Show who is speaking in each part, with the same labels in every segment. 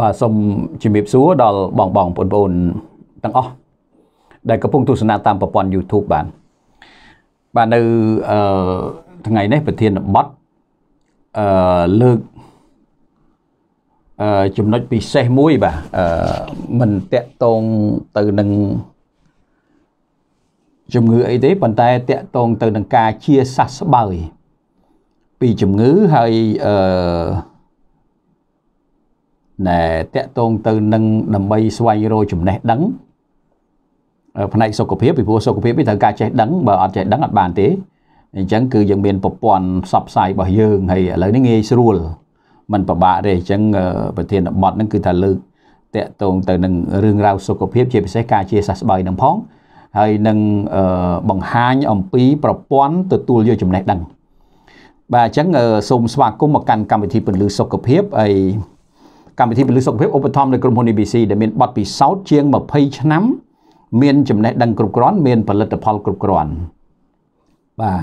Speaker 1: បាទសូមជំរាបសួរដល់បងបងបងប្អូនទាំងអស់ដែលកំពុងទស្សនាតាមប្រព័ន្ធ YouTube បាទបាទនៅអឺថ្ងៃនេះប្រធានបទអឺលើកអឺចំណុចពិសេសមួយបាទអឺមិនតកតងទៅនឹងជំងឺអីទេប៉ុន្តែតកតងទៅនឹងការជាសះស្បើយពីជំងឺហើយអឺដែលតកតងទៅនឹងដើម្បីស្វែងរកចំណេះដឹងផ្នែកសុខភាពពីព្រោះសុខភាពនេះត្រូវការចេះដឹងបើអត់ចេះដឹងអត់បានទេអញ្ចឹងគឺយើងមានប្រព័ន្ធផ្សព្វផ្សាយរបស់យើងហើយឥឡូវនេះងាយស្រួលมันពិបាកទេអញ្ចឹងប្រធានបទហ្នឹងគឺថាលើកតកតងទៅនឹងរឿងរ៉ាវសុខភាពជាពិសេសការជាសះស្បើយនឹងផង ហើយនឹងបង្ហាញអំពីប្រព័ន្ធទទួលយកចំណេះដឹងបាទអញ្ចឹងសូមស្វាគមន៍មកកាន់កម្មវិធីពន្លឺសុខភាពហើយកម្មវិធីពលិសុខភាពឧបត្ថម្ភដោយក្រុមហ៊ុន ABC ដែលមានបទពិសោធន៍ជាង20ឆ្នាំមានចំណេះដឹងគ្រប់គ្រាន់មានផលិតផលគ្រប់គ្រាន់បាទ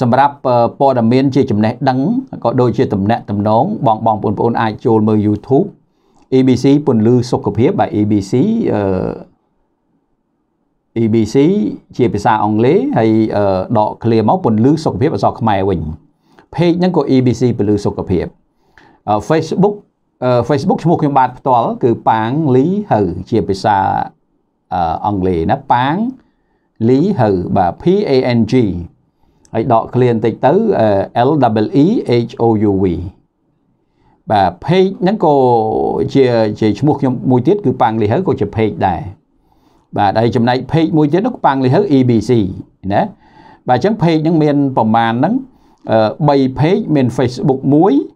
Speaker 1: សម្រាប់ព័ត៌មាន ជាចំណេះដឹងក៏ដូចជាតំណែងតំណងបងបងប្អូនៗអាចចូលមើល YouTube ABC ពន្លឺសុខភាពបាទ ABC អឺ ABC ជាភាសាអង់គ្លេសហើយដកឃ្លាមកពន្លឺសុខភាពអក្សរខ្មែរវិញ page ហ្នឹងក៏ ABC ពន្លឺសុខភាព Facebook Facebook ឈ្មោះខ្ញុំបាទផ្ទាល់គឺប៉ាងលីហៅជាភាសាអង់គ្លេសណាប៉ាងលីហៅបាទ P A N G ហើយដកឃ្លាបន្តិចទៅ L W E H O U V បាទ page ហ្នឹងក៏ជាជាឈ្មោះខ្ញុំមួយទៀតគឺប៉ាងលីហៅក៏ជា page ដែរបាទហើយចំណែក page មួយទៀតនោះប៉ាងលីហៅ EBC ណាបាទអញ្ចឹង page ហ្នឹងមានប្រមាណហ្នឹង3 page មាន Facebook 1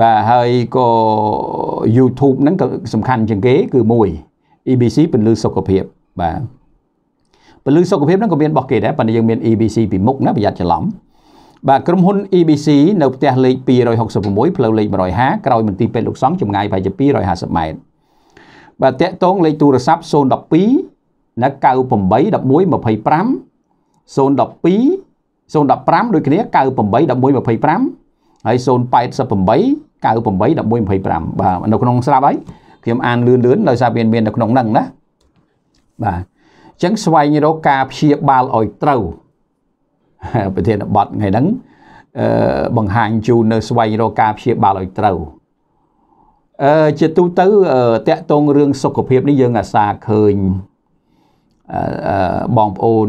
Speaker 1: បាទហើយក៏ YouTube ហ្នឹងក៏សំខាន់ជាងគេគឺមួយ EBC ពលឺសុខភាពបាទពលឺសុខភាពហ្នឹងក៏មានរបស់គេដែរប៉ុន្តែយើងមាន EBC ពីមុខណាប្រយ័ត្នច្រឡំបាទក្រុមហ៊ុន EBC នៅផ្ទះលេខ266ផ្លូវលេខ150ក្រោយមន្ទីរពេទ្យលោកសង្ឃចម្ងាយប្រហែលជា250ម៉ែត្របាទតាក់ទងលេខទូរស័ព្ទ012ណា98 11 25 012 015ដូចគ្នា98 11 25ហើយ088 98 1125បាទនៅក្នុងស្រាប់ហើយខ្ញុំអានលឿនលឿនដោយសារវាមាននៅក្នុងហ្នឹងណាបាទអញ្ចឹងស្វែងរកការព្យាបាលឲ្យត្រូវប្រធានបទថ្ងៃហ្នឹងអឺបង្ហាញជូននៅស្វែងរកការព្យាបាលឲ្យត្រូវអឺជាទូទៅតកតងរឿងសុខភាពនេះយើងអាសាឃើញអឺបងប្អូន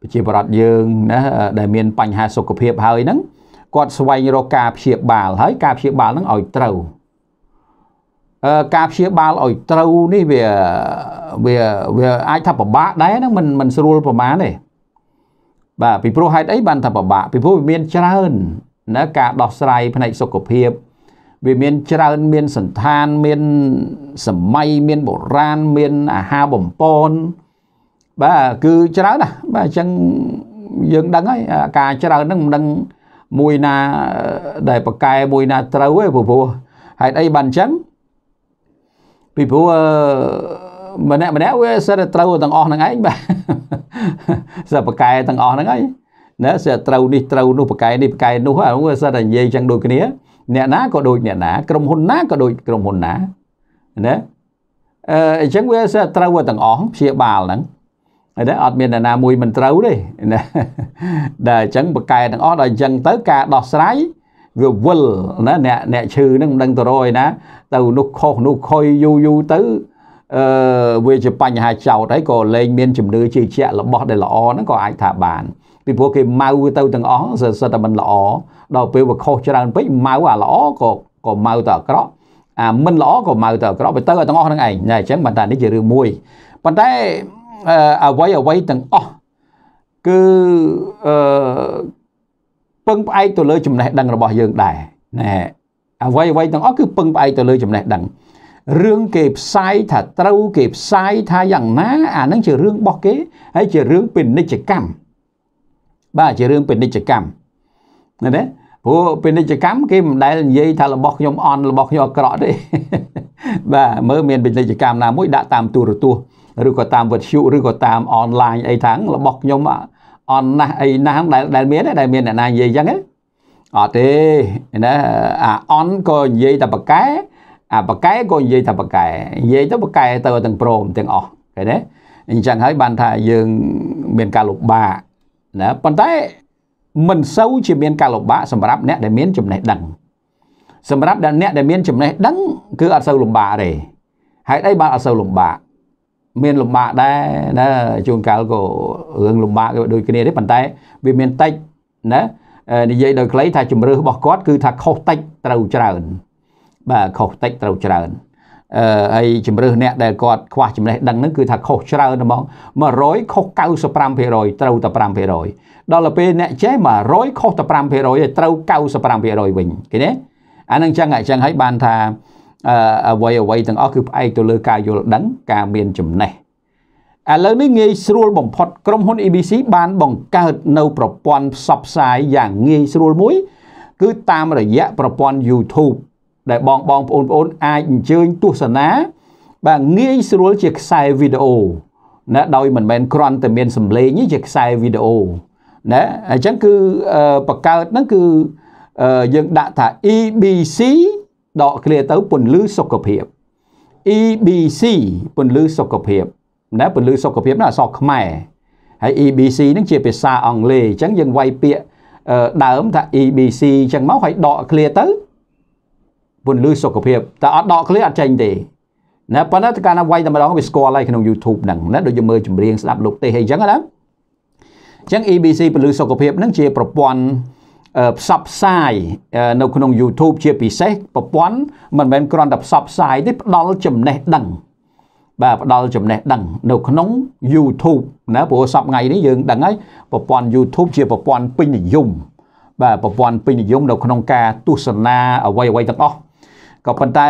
Speaker 1: ប្រជាពលរដ្ឋយើងណាដែលមាន បញ្ហាសុខភាពហើយហ្នឹងគាត់ស្វែងរកការព្យាបាលហើយការព្យាបាលនឹងឲ្យត្រូវអឺការព្យាបាលឲ្យត្រូវនេះវាវាវាអាចថាពិបាកដែរហ្នឹងមិនមិនស្រួលប្រហែលទេបាទពីព្រោះហេតុអីបានថាពិបាកពីព្រោះវាមានច្រើនណាការដោះស្រាយផ្នែកសុខភាព វាមានច្រើនមានសន្តានមាន សម័យមានបុរាណមាន អាហារបំពន់បាទគឺច្រើនណាស់បាទអញ្ចឹងយើងដឹងហើយការច្រើនហ្នឹងមិនដឹងមួយណាដែលប៉កែមួយណាត្រូវទេព្រោះហេតុអីបានអញ្ចឹងពីព្រោះម្នាក់ម្នាក់វាសិតតែត្រូវទាំងអស់ហ្នឹងឯងបាទសិតប៉កែទាំងអស់ហ្នឹងឯងណាសិតត្រូវនេះត្រូវនោះប៉កែនេះប៉កែ នោះហ្នឹងវាសិតតែនិយាយអញ្ចឹងដូចគ្នា អ្នកណាក៏ដូចអ្នកណាក្រុមហ៊ុនណាក៏ដូចក្រុមហ៊ុនណាណាអញ្ចឹងវាសិតត្រូវទាំងអស់ព្យាបាលហ្នឹងហើយតែអត់មានអ្នកណាមួយមិនត្រូវទេណាដែលអញ្ចឹងបកែទាំងអស់ដល់អញ្ចឹងទៅការដោះស្រាយវាវិលណាអ្នកអ្នកឈឺនឹងមិនដឹងទៅរយណា ទៅនោះខុសនោះខុយយូរយូរទៅអឺវាជាបញ្ហាចោតហើយក៏លែងមានជំនឿជឿជាក់របស់ដែលល្អហ្នឹងក៏អាចថាបានពីព្រោះគេម៉ៅទៅទាំងអស់សិតតែមិនល្អដល់ពេលវាខុសច្រើនពេកម៉ៅអាល្អក៏ក៏ម៉ៅទៅអាក្រក់អាមិនល្អក៏ម៉ៅទៅអាក្រក់ទៅទៅឲ្យទាំងអស់ហ្នឹងឯងណាអញ្ចឹងបន្តនេះជារឿងមួយប៉ុន្តែអ្វីអ្វីទាំងអស់គឺអឺពឹងផ្អែកទៅលើចំណេះដឹងរបស់យើងដែរណែអ្វីអ្វីទាំងអស់គឺពឹងផ្អែកទៅលើ ចំណេះដឹងរឿងគេផ្សាយថាត្រូវគេផ្សាយថាយ៉ាងណា អានឹងជារឿងរបស់គេ ហើយជារឿងពាណិជ្ជកម្មបាទជារឿងពាណិជ្ជកម្មណាទេព្រោះពាណិជ្ជកម្មគេមិនដែលនិយាយថារបស់ខ្ញុំអន់របស់ខ្ញុំអក្រក់ទេបាទមើលមានពាណិជ្ជកម្មណាមួយដាក់តាមទូរទស្សន៍ឬក៏តាមវិទ្យុឬក៏តាមអនឡាញអីថាងរបស់ខ្ញុំអនណាស់អីណាស់ដែលដែលមានដែលមានអ្នកណានិយាយអញ្ចឹងអត់ទេណាអាអនក៏និយាយតែប៉កែអាប៉កែក៏និយាយថាប៉កែនិយាយទៅប៉កែទៅទាំងព្រមទាំងអស់ឃើញទេអញ្ចឹងហើយបានថាយើងមានការលំបាកណាប៉ុន្តែ មិនសូវជាមានការលំបាកសម្រាប់អ្នកដែលមានចំណេះដឹងសម្រាប់អ្នកដែលមានចំណេះដឹង គឺអត់សូវលំបាកទេហេតុអីបានអត់សូវលំបាកមានលំបាកដែរណាជួនកាលក៏រឿងលំបាកក៏ដូចគ្នាទេប៉ុន្តែ វាមានតិចណានិយាយដោយខ្លីថាជំរឿសរបស់គាត់គឺថាខុសតិចត្រូវច្រើនបាទខុសតិចត្រូវច្រើនអឺហើយជំរឿសអ្នកដែលគាត់ខ្វះចំណេះដឹងហ្នឹងគឺថាខុសច្រើនហ្មង100ខុស95%ត្រូវតែ5%ដល់ទៅពេលអ្នកចេះ100ខុសតែ5%ហើយត្រូវ95%វិញឃើញទេអានឹងចឹងអញ្ចឹងហើយបានថាអ្វីអ្វីទាំងអស់គឺផ្អែកទៅលើការយល់ដឹងការមានចំណេះឥឡូវនេះងាយស្រួលបំផុតក្រុមហ៊ុន ABC បានបង្កើតនៅប្រព័ន្ធផ្សព្វផ្សាយយ៉ាងងាយស្រួលមួយ គឺតាមរយៈប្រព័ន្ធ YouTube ដែលបងបងប្អូនប្អូនអាចអញ្ជើញទស្សនាបាទងាយស្រួលជាខ្សែវីដេអូណាដោយមិនមែនគ្រាន់តែមានសម្លេងទេជាខ្សែវីដេអូណាអញ្ចឹងគឺបង្កើតហ្នឹងគឺយើងដាក់ថា EBC ដកគ្លៀទៅពន្លឺសុខភាព EBC ពន្លឺសុខភាពណាពន្លឺសុខភាពណាអក្សរខ្មែរហើយ EBC ហ្នឹងជាភាសាអង់គ្លេសអញ្ចឹងយើងវាយពាក្យដើមថា EBC អញ្ចឹងមកហើយដកឃ្លាទៅពន្លឺសុខភាពតែអត់ដកឃ្លាអត់ចេញទេណាប៉ុន្តែកាលណាវាយតែម្ដងវាស្គាល់ហើយក្នុង YouTube ហ្នឹងណាដូចយើងមើលចម្រៀងស្ដាប់លោកទេអីអញ្ចឹងណាអញ្ចឹង EBC ពន្លឺសុខភាពហ្នឹងជាប្រព័ន្ធផ្សព្វផ្សាយនៅក្នុង YouTube ជាពិសេសប្រព័ន្ធមិនមែនគ្រាន់តែផ្សព្វផ្សាយទេផ្ដល់ចំណេះដឹងបាទផ្ដល់ចំណេះដឹង នៅក្នុង YouTube ណាព្រោះសពថ្ងៃនេះយើងដឹងហើយប្រព័ន្ធ YouTube ជាប្រព័ន្ធពេញនិយមបាទប្រព័ន្ធពេញនិយមនៅក្នុងការទស្សនា អ្វីអ្វីទាំងអស់ក៏ប៉ុន្តែ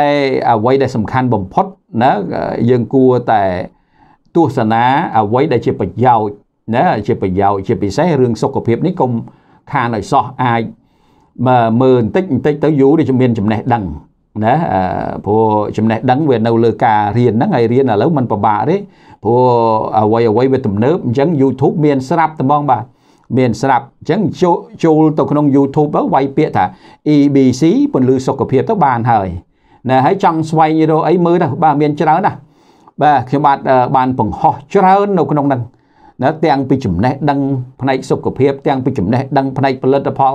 Speaker 1: អ្វីដែលសំខាន់បំផុតណាយើងគួរតែ ទស្សនា អ្វីដែលជាប្រយោជន៍ណាជាប្រយោជន៍ជាពិសេសរឿងសុខភាពនេះកុំខានឲ្យសោះអាចមើលបន្តិចបន្តិចទៅយូរនេះមានចំណេះដឹងណាព្រោះចំណេះដឹងវានៅលើការរៀនហ្នឹងហើយរៀនឥឡូវมันពិបាកទេព្រោះអ្វីអ្វីវាទំនើបអញ្ចឹង YouTube មានស្រាប់ត្មងបាទមានស្រាប់អញ្ចឹងចូលទៅក្នុង YouTube ទៅវាយពាក្យថា EBC ពន្លឺសុខភាពទៅបានហើយណាហើយចង់ស្វែងរកអីមើលទៅបាទមានច្រើនណាស់បាទខ្ញុំបាទបានបង្ហោះច្រើននៅក្នុងហ្នឹងណាទាំងពីចំណេះដឹងផ្នែកសុខភាពទាំងពីចំណេះដឹងផ្នែកផលិតផល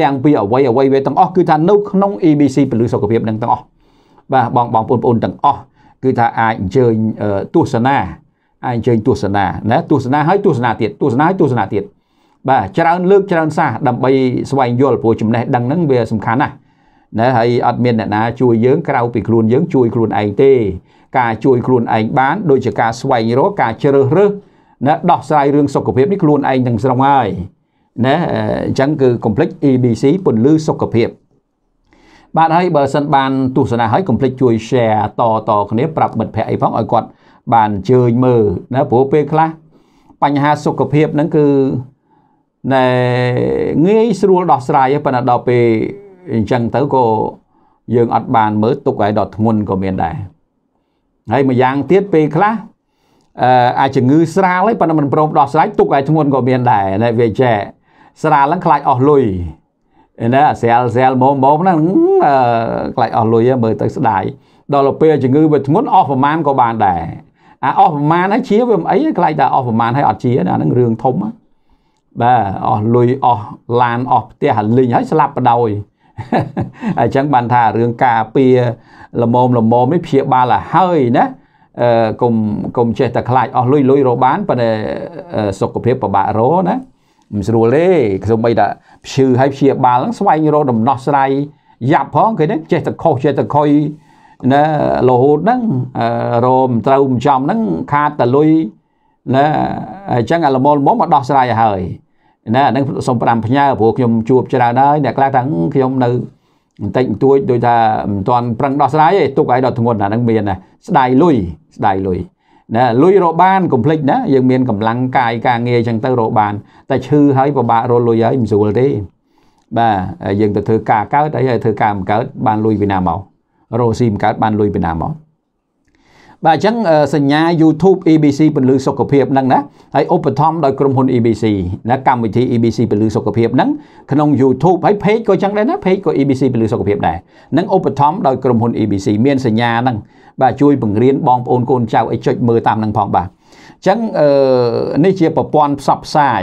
Speaker 1: ទាំងពីអវ័យអវ័យវាទាំងអស់គឺថានៅក្នុង EBC ពលិសុខភាពនឹងទាំងអស់បាទបងបងប្អូនទាំងអស់គឺថាអាចអញ្ជើញទស្សនាអាចអញ្ជើញទស្សនាណាទស្សនាហើយទស្សនាទៀតទស្សនាហើយទស្សនាទៀតបាទច្រើនលើកច្រើនសាសដើម្បី ស្វែងយល់ព្រោះចំណេះដឹងហ្នឹងវាសំខាន់ណាស់ណាហើយអត់មានអ្នកណា ជួយយើងក្រៅពីខ្លួនយើងជួយខ្លួនឯងទេ ការជួយខ្លួនឯងបានដូចជាការស្វែងរកការជ្រើសរើសណាដោះស្រាយរឿងសុខភាពនេះខ្លួនឯងទាំងស្រុងហើយណាអញ្ចឹងគឺ complex EDC ពន្លឺសុខភាពបាទហើយបើសិនបានទស្សនាហើយកុំភ្លេចជួយ share តតគ្នាប្រាប់មិត្តភ័ក្តិអីផងឲ្យគាត់ បានអញ្ជើញមើលណាព្រោះពេលខ្លះបញ្ហាសុខភាពហ្នឹងគឺណែងាយស្រួលដោះស្រាយប៉ុន្តែដល់ពេលអញ្ចឹងទៅក៏យើងអត់បានមើលទុកឲ្យដល់ធ្ងន់ក៏មានដែរហើយមួយយ៉ាងទៀតពេលខ្លះអាចជំងឺស្រាលហើយប៉ុន្តែមិនព្រមដោះស្រាយទុកឲ្យធ្ងន់ក៏មានដែរណែវាចេះស្រាលហ្នឹងខ្លាចអស់លុយណាអាស្រាលស្រាលម៉មម៉មហ្នឹងខ្លាចអស់លុយមើលទៅស្ដាយដល់ទៅពេលជំងឺវាធ្ងន់អស់ប្រមាណក៏បានដែរអាអស់ប្រមាណហើយជាវាមិនអីខ្លាចតែអស់ប្រមាណហើយអត់ជាអាហ្នឹងរឿងធំបាទអស់លុយអស់ឡានអស់ផ្ទះលីងហើយស្លាប់បដ ாய் អញ្ចឹងបានថារឿងការពារលមមលមមនេះព្យាបាលឲ្យហើយណាកុំកុំចេះតែខ្លាចអស់លុយលុយរកបានប៉ុន្តែសុខភាពពិបាករកណាមិនស្រួលទេសូម្បីតែព្យឺហើយព្យាបាលហ្នឹងស្វែងរកដំណោះស្រាយយ៉ាប់ផងគេហ្នឹងចេះតែខុសចេះតែខុយណារហូតហ្នឹងរមត្រូវមិនចំហ្នឹងខាតតែលុយណាអញ្ចឹងអាលមលមកមកដោះស្រាយឲ្យហើយណាហ្នឹងសូមផ្ដាំផ្ញើព្រោះខ្ញុំជួបច្រើនហើយអ្នកខ្លះថាខ្ញុំនៅបន្តិចបន្តួចដោយថាមិនទាន់ប្រឹងដោះស្រាយទេទុកឲ្យដល់ធ្ងន់អានឹងមានណាស្ដាយលុយស្ដាយលុយណាលុយរកបានកុំភ្លេចណាយើងមានកម្លាំងកាយការងារអញ្ចឹងទៅរកបាន តែឈឺហើយពិបាករកលុយហើយមិនស្រួលទេបាទយើងទៅធ្វើការកើតអីហើយធ្វើការមិនកើតបានលុយពីណាមករកស៊ីមិនកើតបានលុយពីណាមកបាទអញ្ចឹងសញ្ញា YouTube EBC ពលឺសុខភាពហ្នឹងណាហើយឧបត្ថម្ភដោយក្រុមហ៊ុន EBC ណាកម្មវិធី EBC ពលឺសុខភាពហ្នឹងក្នុង YouTube ហើយ page ក៏អញ្ចឹងដែរណា page ក៏ EBC ពលឺសុខភាពដែរនឹងឧបត្ថម្ភដោយក្រុមហ៊ុន EBC មានសញ្ញាហ្នឹងបាទជួយបង្រៀនបងប្អូនកូនចៅឲ្យចុចមើលតាមហ្នឹងផងបាទអញ្ចឹងអឺនេះជាប្រព័ន្ធផ្សព្វផ្សាយ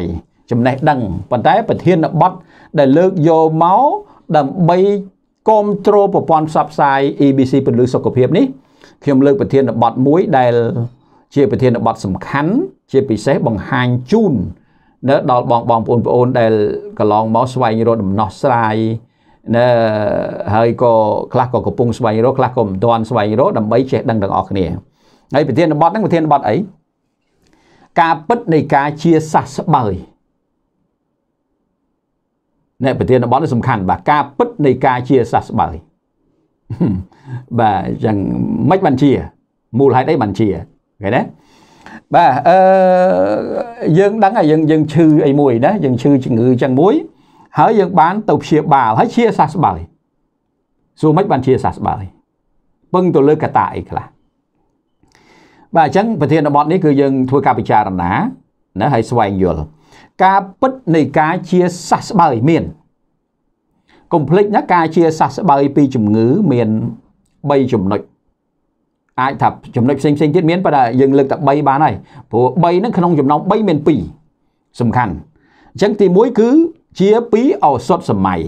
Speaker 1: ចំណេះដឹង ប៉ុន្តែប្រធានបទដែលលើកយកមកដើម្បីគ្រប់គ្រងប្រព័ន្ធផ្សព្វផ្សាយ EBC ពលឺសុខភាពនេះខ្ញុំលើកប្រធានបទមួយដែល ជាប្រធានបទសំខាន់ ជាពិសេសបង្ហាញជូន នៅដល់បងបងប្អូនប្អូនដែលកន្លងមកស្វែងរកដំណោះស្រាយណាហើយក៏ខ្លះក៏កំពុងស្វែងរកខ្លះក៏មិនទាន់ស្វែងរកដើម្បីចេះដឹងទាំងអស់គ្នាហើយប្រធានបទហ្នឹងប្រធានបទអីការពិតនៃការជាសះស្បើយអ្នកប្រធានបទនេះសំខាន់បាទការពិតនៃការជាសះស្បើយបាទអញ្ចឹងមិនបានជាមូលហេតុអីបានជាឃើញទេបាទអឺយើងដឹងហើយយើងយើងឈឺអីមួយណាយើងឈឺជំងឺចឹងមួយ ហើយយើងបានទៅព្យាបាលហើយជាសះស្បើយសួរមិនបានជាសះស្បើយពឹងទៅលើកតាអីខ្លះបាទអញ្ចឹងប្រធានបទនេះគឺយើងធ្វើការពិចារណាណាហើយស្វែងយល់ការពិតនៃការជាសះស្បើយមានកុំភ្លេចណាការជាសះស្បើយពីជំងឺមាន3ចំណុចអាចថាចំណុចផ្សេងផ្សេងទៀតមានប៉ុន្តែយើងលើកតែ3បានហើយព្រោះ3ហ្នឹងក្នុងចំណោម3មាន2សំខាន់អញ្ចឹងទី1គឺជាពីឱសថសម័យ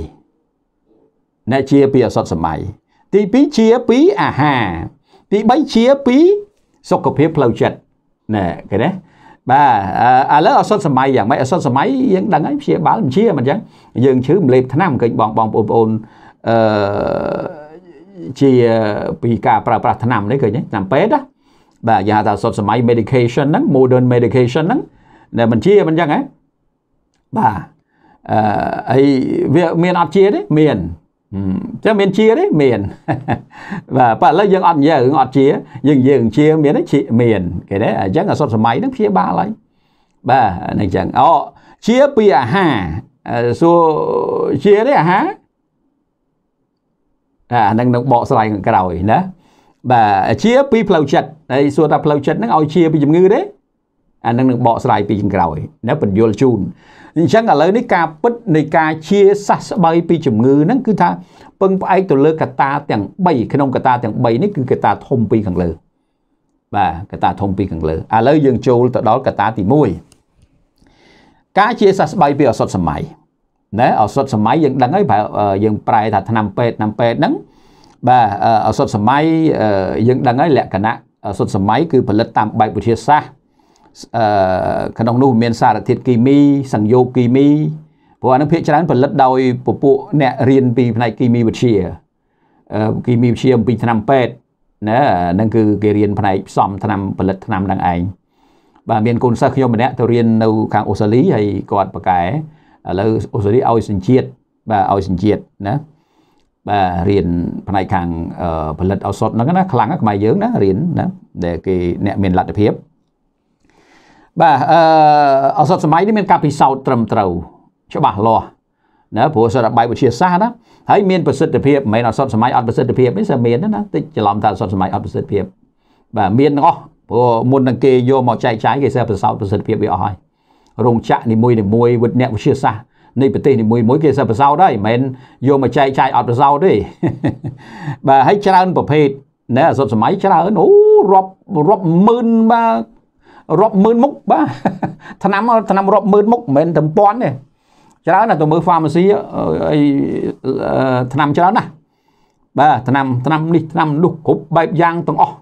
Speaker 1: អ្នកជាពីឱសថសម័យទី2ជាពីអាហារទី3ជាពីសុខភាពផ្លូវចិត្តណែគេណាបាទឥឡូវអសត់សម័យយ៉ាងម៉េចអសត់សម័យយើងដឹងហើយព្យាបាលព្យាមិនអញ្ចឹងយើងឈឺមលេបឆ្នាំគេបងបងបងប្អូនអឺជាពីការប្រើប្រាស់ថ្នាំ នេះឃើញឆ្នាំពេទ្យបាទយើងហៅថាសពសម័យ medication ហ្នឹង modern medication ហ្នឹងដែលមិនជាមិនអញ្ចឹងហ៎បាទអឺហើយវាមានអត់ជាទេមានចឹងមានជាទេមានបាទប៉ះឥឡូវយើងអត់និយាយរឿងអត់ជា យើងនិយាយរឿងជាមានទេមានគេទេអញ្ចឹងអសុទ្ធសម័យហ្នឹងព្យាបាលហើយបាទហ្នឹងចឹងអូជាពីអាហារសួរជាទេអាហារអាហ្នឹងនឹងបកស្រាយខាងក្រោយណាបាទជាពីផ្លូវចិត្តហើយសួរថាផ្លូវចិត្តហ្នឹងឲ្យជាពីជំងឺទេអាហ្នឹងនឹងបកស្រាយពីខាងក្រោយណាបញ្យលជូនអញ្ចឹងឥឡូវនេះការពិតនៃការជាសះស្បើយពី ជំងឺហ្នឹងគឺថាពឹងផ្អែកទៅលើកត្តាទាំង3ក្នុងកត្តាទាំង3នេះគឺកត្តាធំពីខាងលើ បាទកត្តាធំពីខាងលើឥឡូវយើងចូលទៅដល់កត្តាទី1ការជាសះស្បើយពីអសតសម័យណាអសតសម័យយើងដឹងហើយបើយើងប្រែថាឆ្នាំពេទ្យឆ្នាំពេទ្យហ្នឹងបាទអសតសម័យយើងដឹងហើយលក្ខណៈអសតសម័យគឺផលិតតាមបែបវិទ្យាសាស្ត្រក្នុងនោះមានសារធាតុគីមីសង្យោគីមីព្រោះអានឹងភាគច្រើនផលិតដោយពពួកអ្នករៀនពីផ្នែកគីមីវិទ្យាគីមីវិទ្យាអំពីឆ្នាំពេទ្យណាហ្នឹងគឺគេរៀនផ្នែកផ្សំឆ្នាំផលិតឆ្នាំហ្នឹងឯងបាទមានកូនសិស្សខ្ញុំម្នាក់ទៅរៀននៅខាងអូស្ត្រាលីហើយគាត់ប៉កែឥឡូវអូស្ត្រាលីឲ្យសញ្ជាតិបាទឲ្យសញ្ជាតិណាបាទរៀនផ្នែកខាងផលិតឱសថហ្នឹងណាខ្លាំងណាខ្មែរយើងណារៀនណាដែលគេអ្នកមានលទ្ធភាពបាទអឺឱសថសម័យនេះមានការពិសោធន៍ត្រឹមត្រូវច្បាស់លាស់ណាព្រោះសរបែបវិទ្យាសាស្ត្រណាហើយមានប្រសិទ្ធភាពមិនមែនឱសថសម័យអត់ប្រសិទ្ធភាពនេះគឺមានណាតិចច្រឡំថាឱសថសម័យអត់ប្រសិទ្ធភាព បាទមានទាំងអស់ព្រោះមុននឹងគេយកមកចែកចាយគេសេះប្រសោតប្រសិទ្ធភាពវាអស់ហើយរោងចក្រនីមួយនីមួយវិទ្យាវិទ្យាសាស្ត្រនៃប្រទេសនីមួយមួយគេសេះប្រសោតហើយមិនមែនយកមកចែកចាយអត់ប្រសោតទេ បាទហើយច្រើនប្រភេទណែអសតសម័យច្រើនអូរាប់រាប់ម៉ឺនបាទរាប់ម៉ឺនមុខបាទឆ្នាំឆ្នាំរាប់ម៉ឺនមុខមិនមែនតែពាន់ទេច្រើនណាស់ទៅមើល pharmacy អីឆ្នាំច្រើនណាស់បាទឆ្នាំឆ្នាំនេះឆ្នាំនោះគ្រប់បែបយ៉ាងទាំងអស់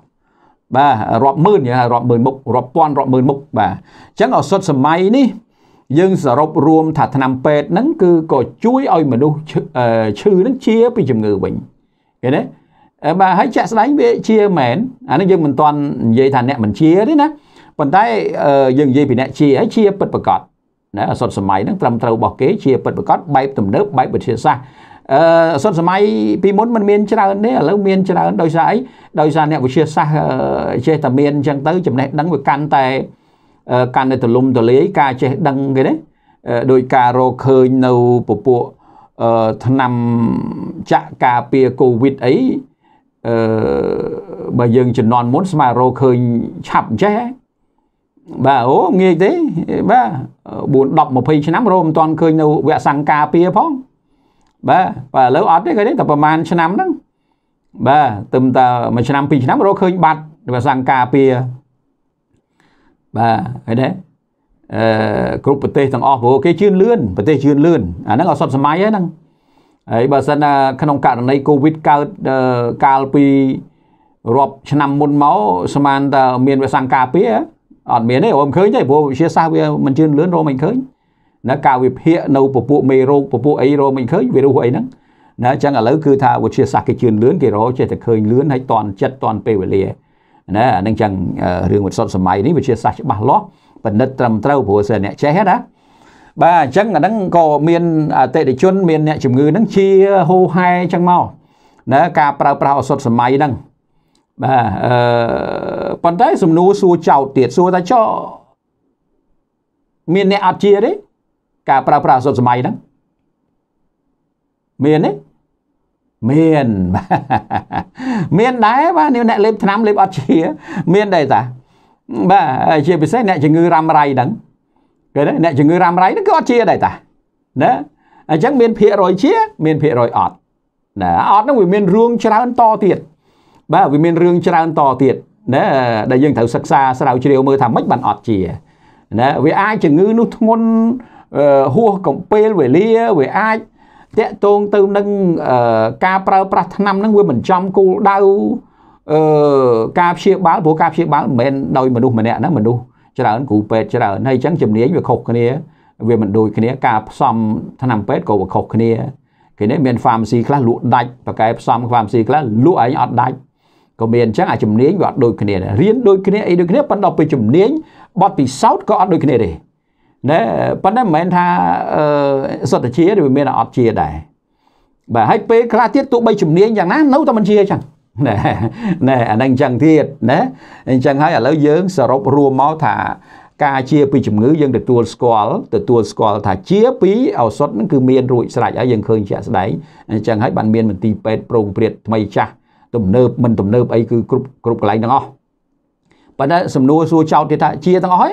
Speaker 1: បាទរាប់ម៉ឺនយើងហៅរាប់ម៉ឺនមុខរាប់ពាន់រាប់ម៉ឺនមុខបាទអញ្ចឹងឱសថសម័យនេះយើងសរុបរួមថាឆ្នាំពេទ្យហ្នឹងគឺក៏ជួយឲ្យមនុស្សឈឺហ្នឹងជាពីជំងឺវិញឃើញទេបាទហើយចាក់ស្ដែងវាជាមែនអានេះយើងមិនទាន់និយាយថាអ្នកមិនជាទេណាប៉ុន្តែយើងនិយាយពីអ្នកជាហើយជាពិតប្រកបណាអសតសម័យហ្នឹងត្រឹមត្រូវរបស់គេជាពិតប្រកបបែបទំនើបបែបវិទ្យាសាស្ត្រអសតសម័យពីមុនมันមានច្រើនទេឥឡូវមានច្រើនដោយសារអីដោយសារអ្នកវិទ្យាសាស្ត្រចេះតែមានអញ្ចឹងទៅចំណេះដឹងវាកាន់តែកាន់តែទលំទលាយការចេះដឹងគេណាដោយការរកឃើញនៅពពួកឆ្នាំចាក់ការពារកូវីដអីអឺបើយើងជំនាន់មុនស្មានរកឃើញឆាប់អញ្ចេះបាទអូងាយទេបាទ4 10 20ឆ្នាំរមមិនទាន់ឃើញនៅវគ្គសង្ការពាផងបាទបាទឥឡូវអត់ទេគេទេតែប្រហែលឆ្នាំហ្នឹងបាទទៅតែមួយឆ្នាំពីរឆ្នាំរកឃើញបាត់វគ្គសង្ការពាបាទហើយដែរអឺគ្រប់ប្រទេសទាំងអស់ព្រោះគេជឿនលឿនប្រទេសជឿនលឿនអាហ្នឹងអត់សុទ្ធសម័យហ្នឹងហើយបើសិនណាក្នុងករណី Covid កើតកាលពីរាប់ឆ្នាំមុនមកស្មានតែមានវគ្គសង្ការពាហ៎អត់មានទេអូនឃើញទេព្រោះវិទ្យាសាស្ត្រវាមិនជឿនលឿនរកមិនឃើញណាការវិភាគនៅពពួកមេរោគពពួកអីរកមិនឃើញវីរុសអីហ្នឹងណាអញ្ចឹងឥឡូវគឺថាវិទ្យាសាស្ត្រគេជឿនលឿនគេរកចេះតែឃើញលឿនហើយតន់ចិត្តតន់ពេលវេលាណាអានឹងអញ្ចឹងរឿងវិទ្យាសាស្ត្រសម័យនេះវិទ្យាសាស្ត្រច្បាស់លាស់បណ្ឌិតត្រឹមត្រូវព្រោះសិអ្នកចេះណាបាទអញ្ចឹងអាហ្នឹងក៏មានអតិថិជនមានអ្នកជំងឺហ្នឹងជាហូហែអញ្ចឹងមកណាការប្រើប្រាស់ឱសថសម័យហ្នឹងបាទអឺប៉ុន្តែសំណួរសួរចោតទៀតសួរថាចោមានអ្នកអត់ជាទេការប្រើប្រាស់អសុទ្ធសម័យហ្នឹងមានទេមានមានដែរបាទអ្នកលេបឆ្នាំលេបអត់ជា មានដែរតា បាទជាពិសេសអ្នកជំងឺរ៉ាំរ៉ៃហ្នឹងគេណាអ្នកជំងឺរ៉ាំរ៉ៃហ្នឹងក៏អត់ជាដែរតាណាអញ្ចឹងមានភាគរយជាមានភាគរយអត់ណាអត់ហ្នឹងវាមានរឿងច្រើនតទៀតបាទវាមានរឿងច្រើនតទៀតណាដែលយើងត្រូវសិក្សាស្រាវជ្រាវមើលថាម៉េចបានអត់ជាណាវាអាចជំងឺនោះធ្ងន់ហួសកំពេលវេលាវាអាចតាក់ទងទៅនឹងការប្រើប្រាស់ថ្នាំនឹងវាមិនចំគោលដៅអឺការព្យាបាលព្រោះការព្យាបាលមិនមែនដោយមនុស្សម្នាក់ណាមនុស្សច្រើនគ្រូពេទ្យច្រើនហើយអញ្ចឹងជំនាញវាខុសគ្នា វាមិនដូចគ្នាការផ្សំថ្នាំពេទ្យក៏វាខុសគ្នាគេនេះមាន pharmacy ខ្លះលក់ដាច់ប៉កែផ្សំ pharmacy ខ្លះលក់ឯងអត់ដាច់ក៏មានអញ្ចឹងអាជំនាញវាអត់ដូចគ្នារៀនដូចគ្នាអីដូចគ្នាប៉ុន្តែពេលជំនាញបទពិសោធន៍ក៏អត់ដូចគ្នាទេណែប៉ុន្តែមិនមែនថាអឺសតជាឬមានអត់ជាដែរបាទហើយពេលខ្លះទៀតទោះបីជំនាញយ៉ាងណានៅតែមិនជាអញ្ចឹងណែណែអានឹងអញ្ចឹងទៀតណែអញ្ចឹងហើយឥឡូវយើងសរុបរួមមកថាការជាពីជំងឺយើងទទួលស្គាល់ទទួលស្គាល់ថាជាពីឱសថនឹងគឺមានរួចស្រេចហើយយើងឃើញជាក់ស្ដែងអញ្ចឹងហើយបានមានមន្ទីរពេទ្យប្រងព្រាតថ្មីចាស់ទំនើបមិនទំនើបអីគឺគ្រប់គ្រប់កន្លែងទាំងអស់ប៉ុន្តែសំណួរសួរចោតទៀតថាជាទាំងអស់ហី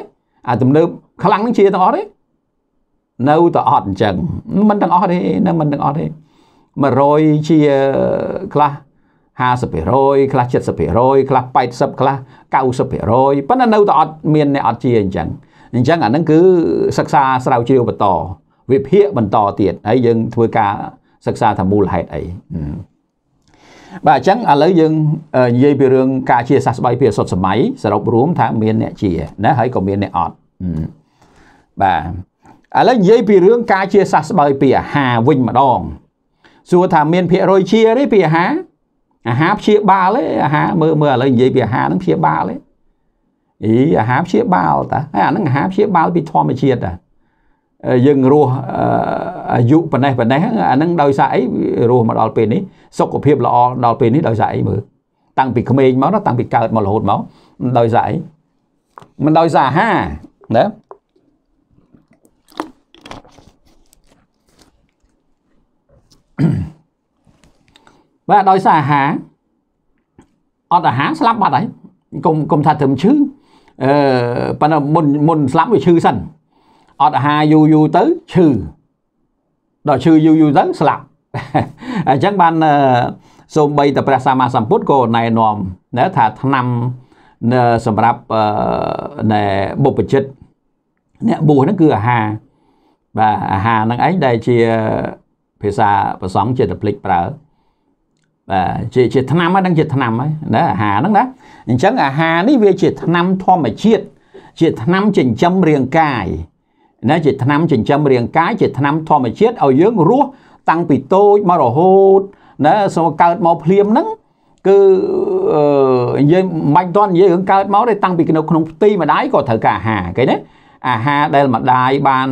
Speaker 1: អាទំនើបខ្លាំងនឹងជាទាំងអស់ទេនៅតែអត់អញ្ចឹងមិនទាំងអស់ទេនៅមិនទាំងអស់ទេ100ជាខ្លះ50%ខ្លះ70%ខ្លះ80%ខ្លះ90%ប៉ុន្តែនៅតែអត់មានអ្នកអត់ជាអញ្ចឹងអញ្ចឹងអានឹងគឺសិក្សាស្រាវជ្រាវបន្តវិភាគបន្តទៀតហើយយើង ធ្វើការសិក្សាថាមូលហេតុអីបាទអញ្ចឹងឥឡូវយើងនិយាយពីរឿងការជាសះស្បើយពីអសុទ្ធសម័យសរុបរួម ថាមានអ្នកជាណាហើយក៏មានអ្នកអត់បាទឥឡូវនិយាយពីរឿងការជាសះស្បើយពីអាហារវិញម្ដង សួរថាមានភាគរយជាទេពីអាហារអាហារព្យាបាលទេអាហារមើលមើលឥឡូវនិយាយពីអាហារហ្នឹងព្យាបាលទេអីអាហារព្យាបាលតាហើយអាហ្នឹងអាហារព្យាបាលពីធម្មជាតិតាយើងរស់អាយុប៉ុណ្ណេះប៉ុណ្ណេះអាហ្នឹងដោយសារអីរស់មកដល់ពេលនេះសុខភាពល្អដល់ពេលនេះដោយសារអីមើលតាំងពីក្មេងមកតាំងពីកើតមករហូតមកដោយសារអីមិនដោយសារអាហារណាបាទដោយសារអាហារអត់អាហារស្លាប់បាត់ហើយកុំកុំថាត្រឹមឈឺអឺប៉ុន្តែមុនមុនស្លាប់វាឈឺសិនអត់អាហារយូរយូរទៅឈឺដល់ឈឺយូរយូរទៅស្លាប់អញ្ចឹងបានសូម្បីតែព្រះសម្មាសម្ពុទ្ធក៏ណែនាំណាថាឆ្នាំសម្រាប់ណែបុព្វជិតអ្នកបួសហ្នឹងគឺអាហារបាទអាហារហ្នឹងឯងដែលជាភាសាប្រសងជាតភ្លេចប្រើបាទជាជាឆ្នាំហ្នឹងជាឆ្នាំហើយណាអាហារហ្នឹងណាអញ្ចឹងអាហារនេះវាជាឆ្នាំធម្មជាតិជាឆ្នាំចិញ្ចឹមរាងកាយណាជាថ្នាំចិញ្ចឹមរាង កាយជាថ្នាំធម្មជាតិឲ្យយើងរស់តាំងពីតូចមករហូតណាសូមកើតមកភ្លាមហ្នឹងគឺនិយាយមិនតាន់និយាយរឿងកើតមកទេតាំងពីនៅក្នុងផ្ទៃម្ដាយក៏ត្រូវការអាហារគេណាអាហារដែលម្ដាយបាន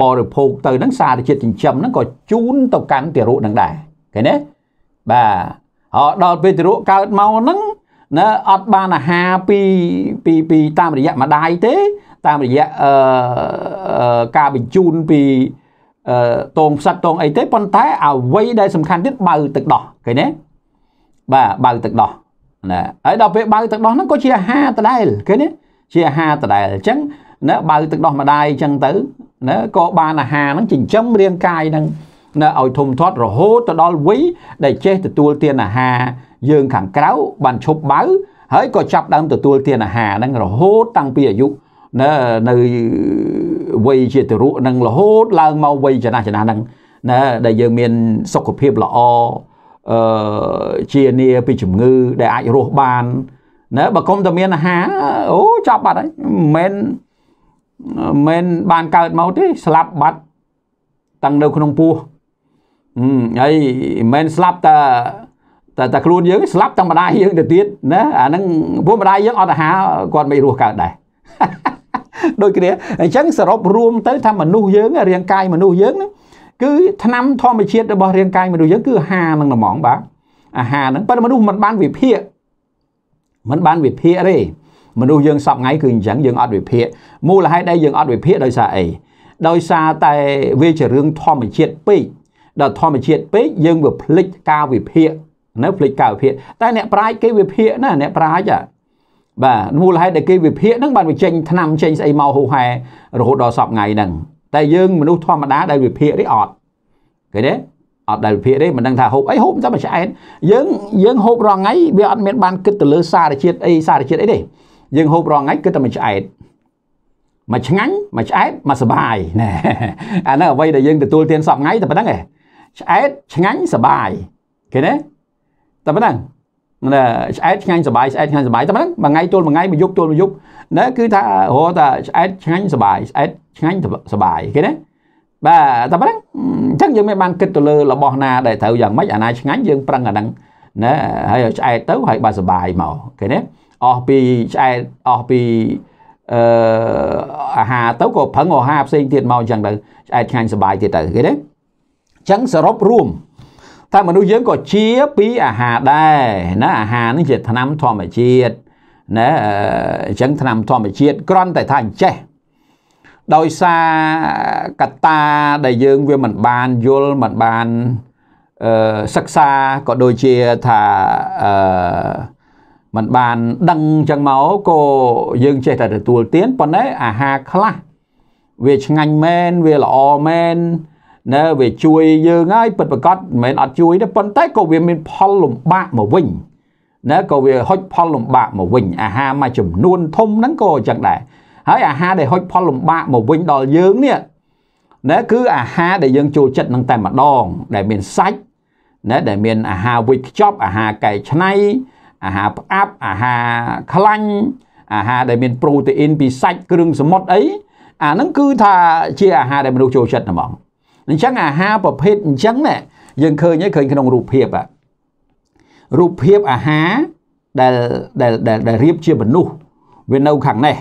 Speaker 1: បរិភោគទៅហ្នឹងសារជាតិចិញ្ចឹមហ្នឹងក៏ជូនទៅកាន់ទារកហ្នឹងដែរឃើញទេបាទហើយដល់ពេលទារកកើតមកហ្នឹងណាអត់បានអាហារពីពីពីតាមរយៈម្ដាយទេតាមរយៈអឺការបញ្ជូនពីអឺតងផ្សិតតងអីទេប៉ុន្តែអ្វីដែលសំខាន់ទៀតបើទឹកដោះឃើញទេបាទបើទឹកដោះណាហើយដល់ពេលបើទឹកដោះហ្នឹងក៏ជាអាហារដដែលឃើញទេជាអាហារដដែលអញ្ចឹងណាបើទឹកដោះម្ដាយអញ្ចឹងទៅណាក៏បានអាហារហ្នឹងចិញ្ចឹមរាងកាយហ្នឹងណាឲ្យធំធាត់រហូតទៅដល់វ័យដែលចេះទទួលទានអាហារយើងខាងក្រៅបានឈប់បើហើយក៏ចាប់ដើមទទួលទានអាហារហ្នឹងរហូតតាំងពីអាយុណានៅវ័យជាទរុនឹងរហូតឡើងមកវ័យចំណាស់ចំណាស់ហ្នឹងណាដែលយើងមាន សុខភាពល្អអឺជានីពីជំងឺដែលអាចរស់បានណាបើគុំតែមានអាហារអូចាប់បាត់ហើយមិនមិនបានកើតមកទេស្លាប់បាត់តាំងនៅក្នុងពោះហើយមិនស្លាប់តែតែតែខ្លួនយើងស្លាប់តាំងម្ដាយយើងទៅទៀតណាអាហ្នឹងពួកម្ដាយយើងអត់អាហារគាត់មិនរស់កើតដែរដូចគ្នាអញ្ចឹងសរុបរួម ទៅថាមនុស្សយើងរាងកាយមនុស្សយើងហ្នឹងគឺថ្នាំធម្មជាតិរបស់រាងកាយមនុស្សយើង គឺអាហារហ្នឹងហ្មងបាទអាហារហ្នឹងប៉ុន្តែមនុស្សមិនបានវិភាគមិនបានវិភាគទេមនុស្សយើងសពថ្ងៃគឺអញ្ចឹងយើងអត់វិភាគមូលហេតុដែលយើងអត់វិភាគដោយសារអីដោយសារតែវាជារឿងធម្មជាតិពេកដល់ធម្មជាតិពេកយើងវាភ្លេចការវិភាគនៅភ្លេចការវិភាគតែអ្នកប្រាជ្ញគេវិភាគណាអ្នកប្រាជ្ញបាទមូលហេតុដែលគេវិភាគហ្នឹងបានវាចេញឆ្នាំចេញស្អីមកហូហែរហូតដល់សពថ្ងៃហ្នឹង តែយើងមនុស្សធម្មតាដែលវិភាគនេះអត់ឃើញទេអត់ដែលវិភាគទេមិនដឹងថាហូបអីហូបតែមួយឆ្អែតយើងយើងហូបរាល់ថ្ងៃវាអត់មានបានគិតទៅលើ សារជាតិអីសារជាតិអីទេយើងហូបរាល់ថ្ងៃគិតតែមួយឆ្អែតមួយឆ្ងាញ់មួយឆ្អែតមួយសុបាយណែអាហ្នឹងអ្វីដែលយើងទទួលទានសពថ្ងៃតែប៉ុណ្្នឹងឯងឆ្អែតឆ្ងាញ់សុបាយឃើញទេតែប៉ុណ្្នឹងណាឆ្អែតឆ្ងាញ់សបាយឆ្អែតឆ្ងាញ់សបាយតែប៉ុណ្ណឹងមួយថ្ងៃទល់មួយថ្ងៃមួយយប់ទល់មួយយប់ណាគឺថារហូតតែឆ្អែតឆ្ងាញ់សបាយឆ្អែតឆ្ងាញ់សបាយគេណាបាទតែប៉ុណ្ណឹងអញ្ចឹងយើងមិនបានគិតទៅលើរបស់ ណាដែលត្រូវយ៉ាងម៉េចអាណាឆ្ងាញ់យើងប្រឹងអាហ្នឹងណាហើយឲ្យឆ្អែតទៅហើយបាទសបាយមកគេណាអស់ពីឆ្អែតអស់ពីអឺអាហារទៅក៏ប្រឹងអាហារផ្សេងទៀតមកអញ្ចឹងទៅឆ្អែតឆ្ងាញ់សបាយទៀតទៅគេណាអញ្ចឹងសរុបរួមតែមនុស្សយើងក៏ជាពីអាហារដែរណាអាហារនេះជាថ្នាំធម្មជាតិណាអញ្ចឹងថ្នាំធម្មជាតិគ្រាន់តែថាអញ្ចេះដោយសារកត្តាដែលយើងវាមិនបានយល់មិនបានអឺសិក្សាក៏ដូចជាថាអឺมันបានដឹងអញ្ចឹងមកក៏យើងចេះតែទទួលទានប៉ុន្តែអាហារខ្លះវាឆ្ងាញ់មែនវាល្អមែនណាវាជួយយើងហើយពិតប្រកបមិនមែនអត់ជួយទេប៉ុន្តែក៏វាមានផលលំបាកមកវិញណាក៏វាហុចផលលំបាកមកវិញ អាហារមួយចំនួនធំហ្នឹងក៏អញ្ចឹងដែរហើយអាហារដែលហុចផលលំបាកមកវិញដល់យើងនេះណាគឺអាហារដែលយើងចូលចិត្តនឹងតែម្ដង ដែលមានសាច់ណាដែលមានអាហារវិចខ្ចប់អាហារកែច្នៃអាហារផ្អាប់អាហារខ្លាញ់អាហារដែលមានប្រូតេអ៊ីនពីសាច់គ្រឿងសមុទ្រអីអាហ្នឹងគឺថាជាអាហារដែលមនុស្សចូលចិត្តហ្មងអញ្ចឹងអាហារប្រភេទអញ្ចឹងណាយើងឃើញហើយឃើញក្នុងរូបភាពរូបភាពអាហារដែលដែលដែលរៀបជាមនុស្សវានៅខាងនេះ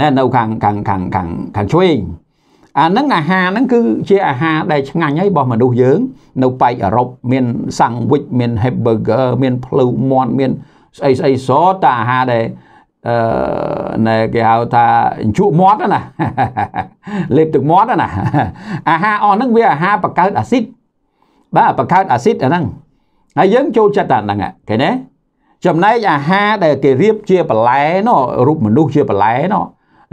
Speaker 1: ណានៅខាងខាងខាងខាងខាងឆ្វេងអាហ្នឹងអាហារហ្នឹងគឺជាអាហារដែលឆ្ងាញ់ហើយរបស់មនុស្សយើង នៅប៉ែកអឺរ៉ុបមានសាំងវិចមាន hamburger មានភ្លៅមាន់មានស្អីស្អីសតអាហារដែលអឺណែគេហៅថាជក់មាត់ណាលេបទឹកមាត់ណាអាហារអស់ហ្នឹងវាអាហារបង្កើតអាស៊ីតបាទបង្កើតអាស៊ីតអាហ្នឹងហើយយើងចូលចិត្តអាហ្នឹងឃើញទេចំណែកអាហារដែលគេរៀបជាបន្លែនោះរូបមនុស្សជាបន្លែនោះ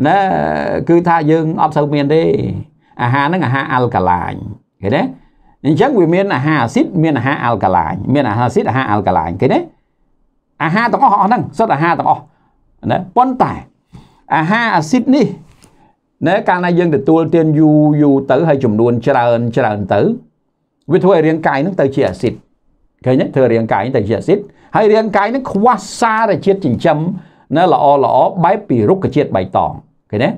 Speaker 1: ណាគឺថាយើងអត់សូវមានទេអាហារហ្នឹងអាហារអាល់កាឡាញឃើញទេអញ្ចឹងវាមានអាហារអាស៊ីតមានអាហារអាល់កាឡាញមានអាហារអាស៊ីតអាហារអាល់កាឡាញឃើញទេអាហារទាំងអស់អស់ហ្នឹងសុទ្ធអាហារទាំងអស់ណាប៉ុន្តែអាហារអាស៊ីតនេះណាកាលណាយើងទទួលទានយូរយូរទៅហើយចំនួនច្រើនច្រើនទៅវាធ្វើឲ្យរាងកាយនឹងទៅជាអាស៊ីតឃើញទេធ្វើរាងកាយទៅជាអាស៊ីតហើយរាងកាយនឹងខ្វះសារជាតិចិញ្ចឹមណាល្អល្អបែបពីរុក្ខជាតិបៃតងឃើញទេ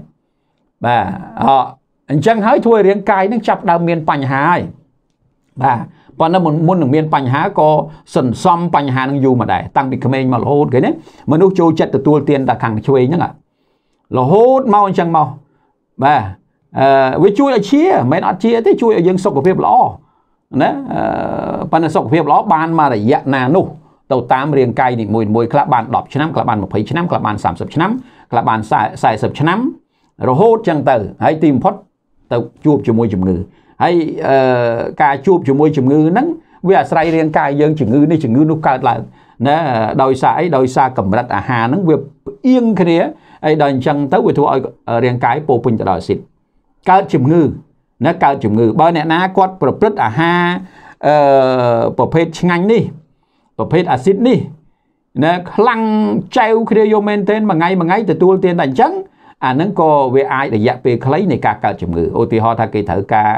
Speaker 1: បាទអអញ្ចឹងហើយធ្វើឲ្យរាងកាយនឹងចាប់ដើមមានបញ្ហាហើយបាទប៉ុន្តែមុនមុននឹងមានបញ្ហាក៏សន្សំបញ្ហានឹងយូរមកដែរតាំងពីក្មេងមករហូតគេណាមនុស្សចូលចិត្តទទួលទានតែខាងឆ្វេងហ្នឹងរហូតមកអញ្ចឹងមកបាទអឺវាជួយឲ្យជាមិនអត់ជាទេជួយឲ្យយើងសុខភាពល្អណាប៉ុន្តែសុខភាពល្អបានមករយៈណានោះ ទៅតាមរាងកាយនីមួយមួយខ្លះបាន10ឆ្នាំខ្លះបាន20ឆ្នាំខ្លះបាន30ឆ្នាំខ្លះបាន40ឆ្នាំរហូតចឹងទៅ ហើយទីបំផុតទៅជួបជាមួយជំងឺហើយការជួបជាមួយ ជំងឺហ្នឹងវាអាស្រ័យរាងកាយយើងជំងឺនេះជំងឺនោះកើតឡើងណាដោយសារអីដោយសារកម្រិតអាហារហ្នឹងវាអៀងគ្នាហើយដល់អញ្ចឹងទៅវាធ្វើឲ្យរាងកាយពោពេញទៅដោយអាស៊ីតកើតជំងឺណាកើតជំងឺបើអ្នកណាគាត់ប្រព្រឹត្តអាហារអឺប្រភេទឆ្ងាញ់នេះប្រភេទអាស៊ីតនេះណាខ្លាំងចែវគ្នាយកមែនទែនមួយថ្ងៃមួយថ្ងៃទទួលទានតែអញ្ចឹងអាហ្នឹងក៏វាអាចរយៈពេលខ្លីនៃការកើតជំងឺឧទាហរណ៍ថាគេត្រូវការ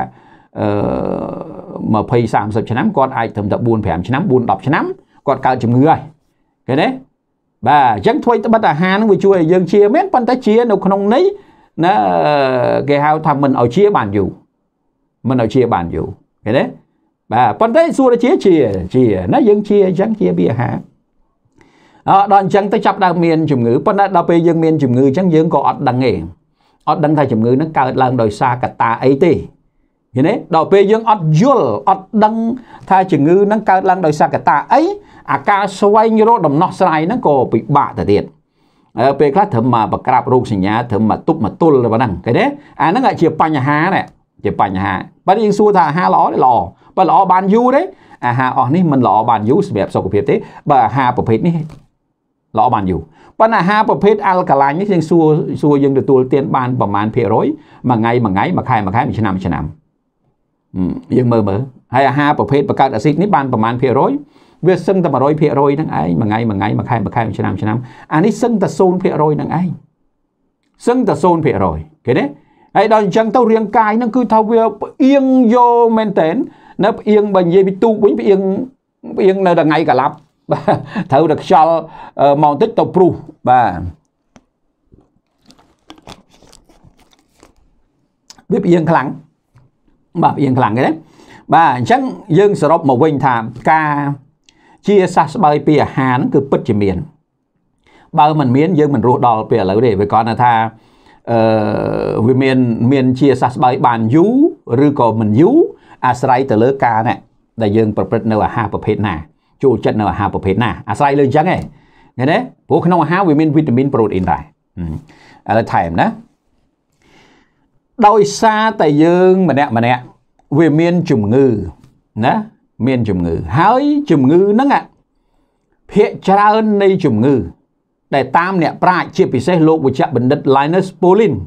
Speaker 1: 20 30ឆ្នាំគាត់អាចត្រឹមតែ4 5ឆ្នាំ4 10ឆ្នាំគាត់កើតជំងឺហើយឃើញទេបាទអញ្ចឹងធ្វើត្បិតអាហារនឹងវាជួយឲ្យយើងជាមែនប៉ុន្តែជានៅក្នុងនេះណាគេហៅថាមិនឲ្យជាបានយូរមិនឲ្យជាបានយូរឃើញទេបាទប៉ុន្តែសួរជាជាជាណាយើងជាអញ្ចឹងជាវាអាហារអត់ដល់អញ្ចឹងទៅចាប់ដើមមានជំងឺប៉ុន្តែដល់ពេលយើងមានជំងឺអញ្ចឹងយើងក៏អត់ដឹងទេអត់ដឹងថាជំងឺនឹងកើតឡើងដោយសារកត្តាអីទេឃើញទេដល់ពេលយើងអត់យល់អត់ដឹងថាជំងឺហ្នឹងកើតឡើងដោយសកតាអីអាការស្វែងរកដំណោះស្រាយហ្នឹងក៏ពិបាកទៅទៀតពេលខ្លះត្រឹមមកប្រក្រាបរោគសញ្ញាត្រឹមមកទប់មកទល់ប៉ុណ្ណឹងឃើញទេអាហ្នឹងជាបញ្ហាដែរជាបញ្ហាបើយើងសួរថាអាហារល្អទេល្អបើល្អបានយូរទេអាហារអស់នេះមិនល្អបានយូរសម្រាប់សុខភាពទេបើអាហារប្រភេទនេះល្អបានយូរប៉ុន្តែអាហារប្រភេទអាល់កាឡាញនេះយើងសួរសួរយើងទទួលទានបានប្រមាណភាគរយមួយថ្ងៃមួយថ្ងៃមួយខែមួយខែមួយឆ្នាំមួយឆ្នាំយើងមើលមើលហើយអាហារប្រភេទបង្កើតអាស៊ីតនេះបានប្រមាណភាគរយវាសឹងតែ100%ហ្នឹងឯងមួយថ្ងៃមួយថ្ងៃមួយខែមួយខែមួយឆ្នាំឆ្នាំអានេះសឹងតែ0%ហ្នឹងឯងសឹងតែ0%គេទេហើយដល់អញ្ចឹងទៅរាងកាយហ្នឹងគឺថាវាផ្អៀងយកមែនតែននៅផ្អៀងបើនិយាយពីទូកវិញផ្អៀងផ្អៀងនៅថ្ងៃកលាប់ត្រូវតែខ្យល់មកតិចទៅព្រុសបាទវាផ្អៀងខ្លាំងបាទផ្អៀងខ្លាំងគេណាបាទអញ្ចឹងយើងសរុបមកវិញថាការជាសះស្បើយពីអាហារហ្នឹងគឺពិតជាមាន បើមិនមានយើងមិនរស់ដល់ពេលឥឡូវទេវាគាត់ថាអឺវាមានមានជាសះស្បើយបានយូរឬក៏មិនយូរអាស្រ័យទៅលើ ការណែដែលយើងប្រព្រឹត្តនៅអាហារប្រភេទណាចូលចិត្តនៅអាហារប្រភេទណាអាស្រ័យលើអញ្ចឹងឯងឃើញទេព្រោះក្នុងអាហារវាមានវីតាមីនប្រូតេអ៊ីនដែរឥឡូវថែមណាដោយសារតែយើងម្នាក់ម្នាក់វាមានជំងឺណាមានជំងឺហើយជំងឺហ្នឹងភាកច្រើននៃជំងឺ ដែលតាមអ្នកប្រាជ្ញជា ពិសេសលោកវេជ្ជបណ្ឌិត Linus Pauling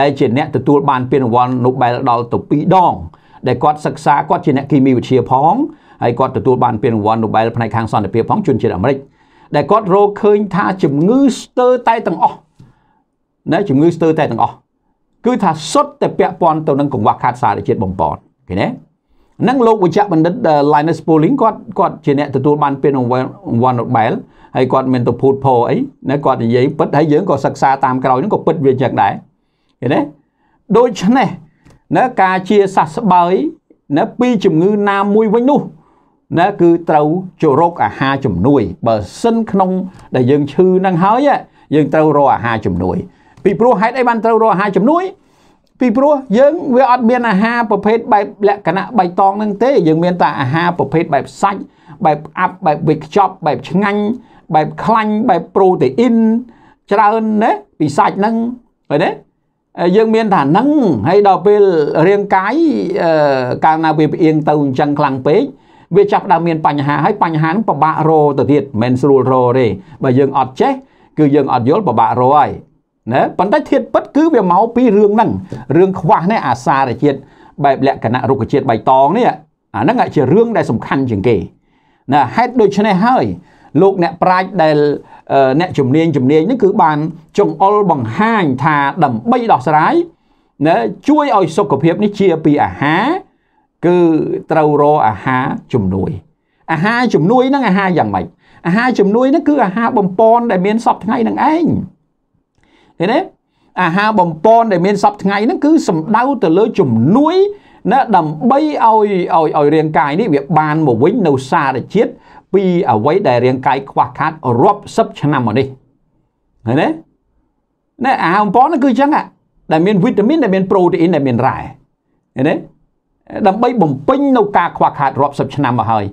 Speaker 1: ដែលជាអ្នកទទួលបានពានរង្វាន់ Nobel ដល់ទៅ2ដង ដែលគាត់សិក្សាគាត់ជាអ្នកគីមីវិទ្យាផងហើយគាត់ទទួលបានពានរង្វាន់ Nobel ផ្នែកខាងសន្តិភាពផងជនជាតិអាមេរិក ដែលគាត់រកឃើញថាជំងឺស្ទើរតែទាំងអស់ណាជំងឺស្ទើរតែទាំងអស់គឺថាសុទ្ធតែពាក់ព័ន្ធទៅនឹងកង្វះខាតសារជាតិបំពន់ឃើញទេនឹងលោកវេជ្ជបណ្ឌិត Linus Pauling គាត់គាត់ជាអ្នកទទួលបាន ពានរង្វាន់រង្វាន់ Nobel ហើយគាត់មានទៅភូតផលអីណាគាត់និយាយពិតហើយយើងក៏សិក្សាតាមក្រោយហ្នឹងក៏ពិតវាចឹងដែរឃើញទេដូច្នេះណាការជាសះស្បើយណាពីជំងឺណាមួយវិញនោះណាគឺត្រូវជរកអាហារជំនួយបើសិនក្នុង ដែលយើងឈឺនឹងហើយយើងត្រូវរកអាហារជំនួយពីព្រោះហេតុអីបានត្រូវរកអាហារជំនួយពីព្រោះយើងវាអត់មានអាហារប្រភេទបែបលក្ខណៈបៃតងនឹងទេយើងមានតែអាហារប្រភេទបែបសាច់បែបអាប់បែបវិកខ្ចប់បែបឆ្ងាញ់បែបខ្លាញ់បែបប្រូតេអ៊ីនច្រើនណាពីសាច់ហ្នឹងឃើញទេយើងមានថាហ្នឹងហើយដល់ពេលរាងកាយកាលណាវាផ្អៀងទៅអញ្ចឹងខ្លាំងពេកវាចាប់ដើមមានបញ្ហាហើយបញ្ហាហ្នឹងពិបាករកទៅទៀតមិនស្រួលរកទេបើយើងអត់ចេះគឺយើងអត់យល់ពិបាករកហើយណាប៉ុន្តែធាតពិតគឺវាមកពីរឿងហ្នឹងរឿងខ្វះនេះអាសារជាតិបែបលក្ខណៈរុក្ខជាតិបៃតងនេះអាហ្នឹងជារឿងដែលសំខាន់ជាងគេណាហេតុដូច្នេះហើយ លោកអ្នកប្រាជ្ញដែលអ្នកជំនាញជំនាញនេះគឺបានចង្អុលបង្ហាញថាដើម្បីដោះស្រាយណាជួយឲ្យសុខភាពនេះជាពីអាហារគឺត្រូវរកអាហារជំនួយអាហារជំនួយហ្នឹងអាហារយ៉ាងម៉េចអាហារជំនួយហ្នឹងគឺអាហារបំពន់ដែលមានសពថ្ងៃនឹងឯងឃើញទេអាហារបំពន់ដែលមានសពថ្ងៃហ្នឹងគឺសំដៅទៅលើជំនួយណាដើម្បីឲ្យឲ្យឲ្យរាងកាយនេះវាបានមកវិញនៅសារជាតិពីអ្វីដែលរាងកាយខ្វះខាតរាប់សិបឆ្នាំមកនេះឃើញទេណាអាហារបំពន់គឺអញ្ចឹងដែលមានវីតាមីនដែលមានប្រូតេអ៊ីនដែលមានរ៉ែឃើញទេដើម្បីបំពេញនៅការខ្វះខាតរាប់សិបឆ្នាំមកហើយ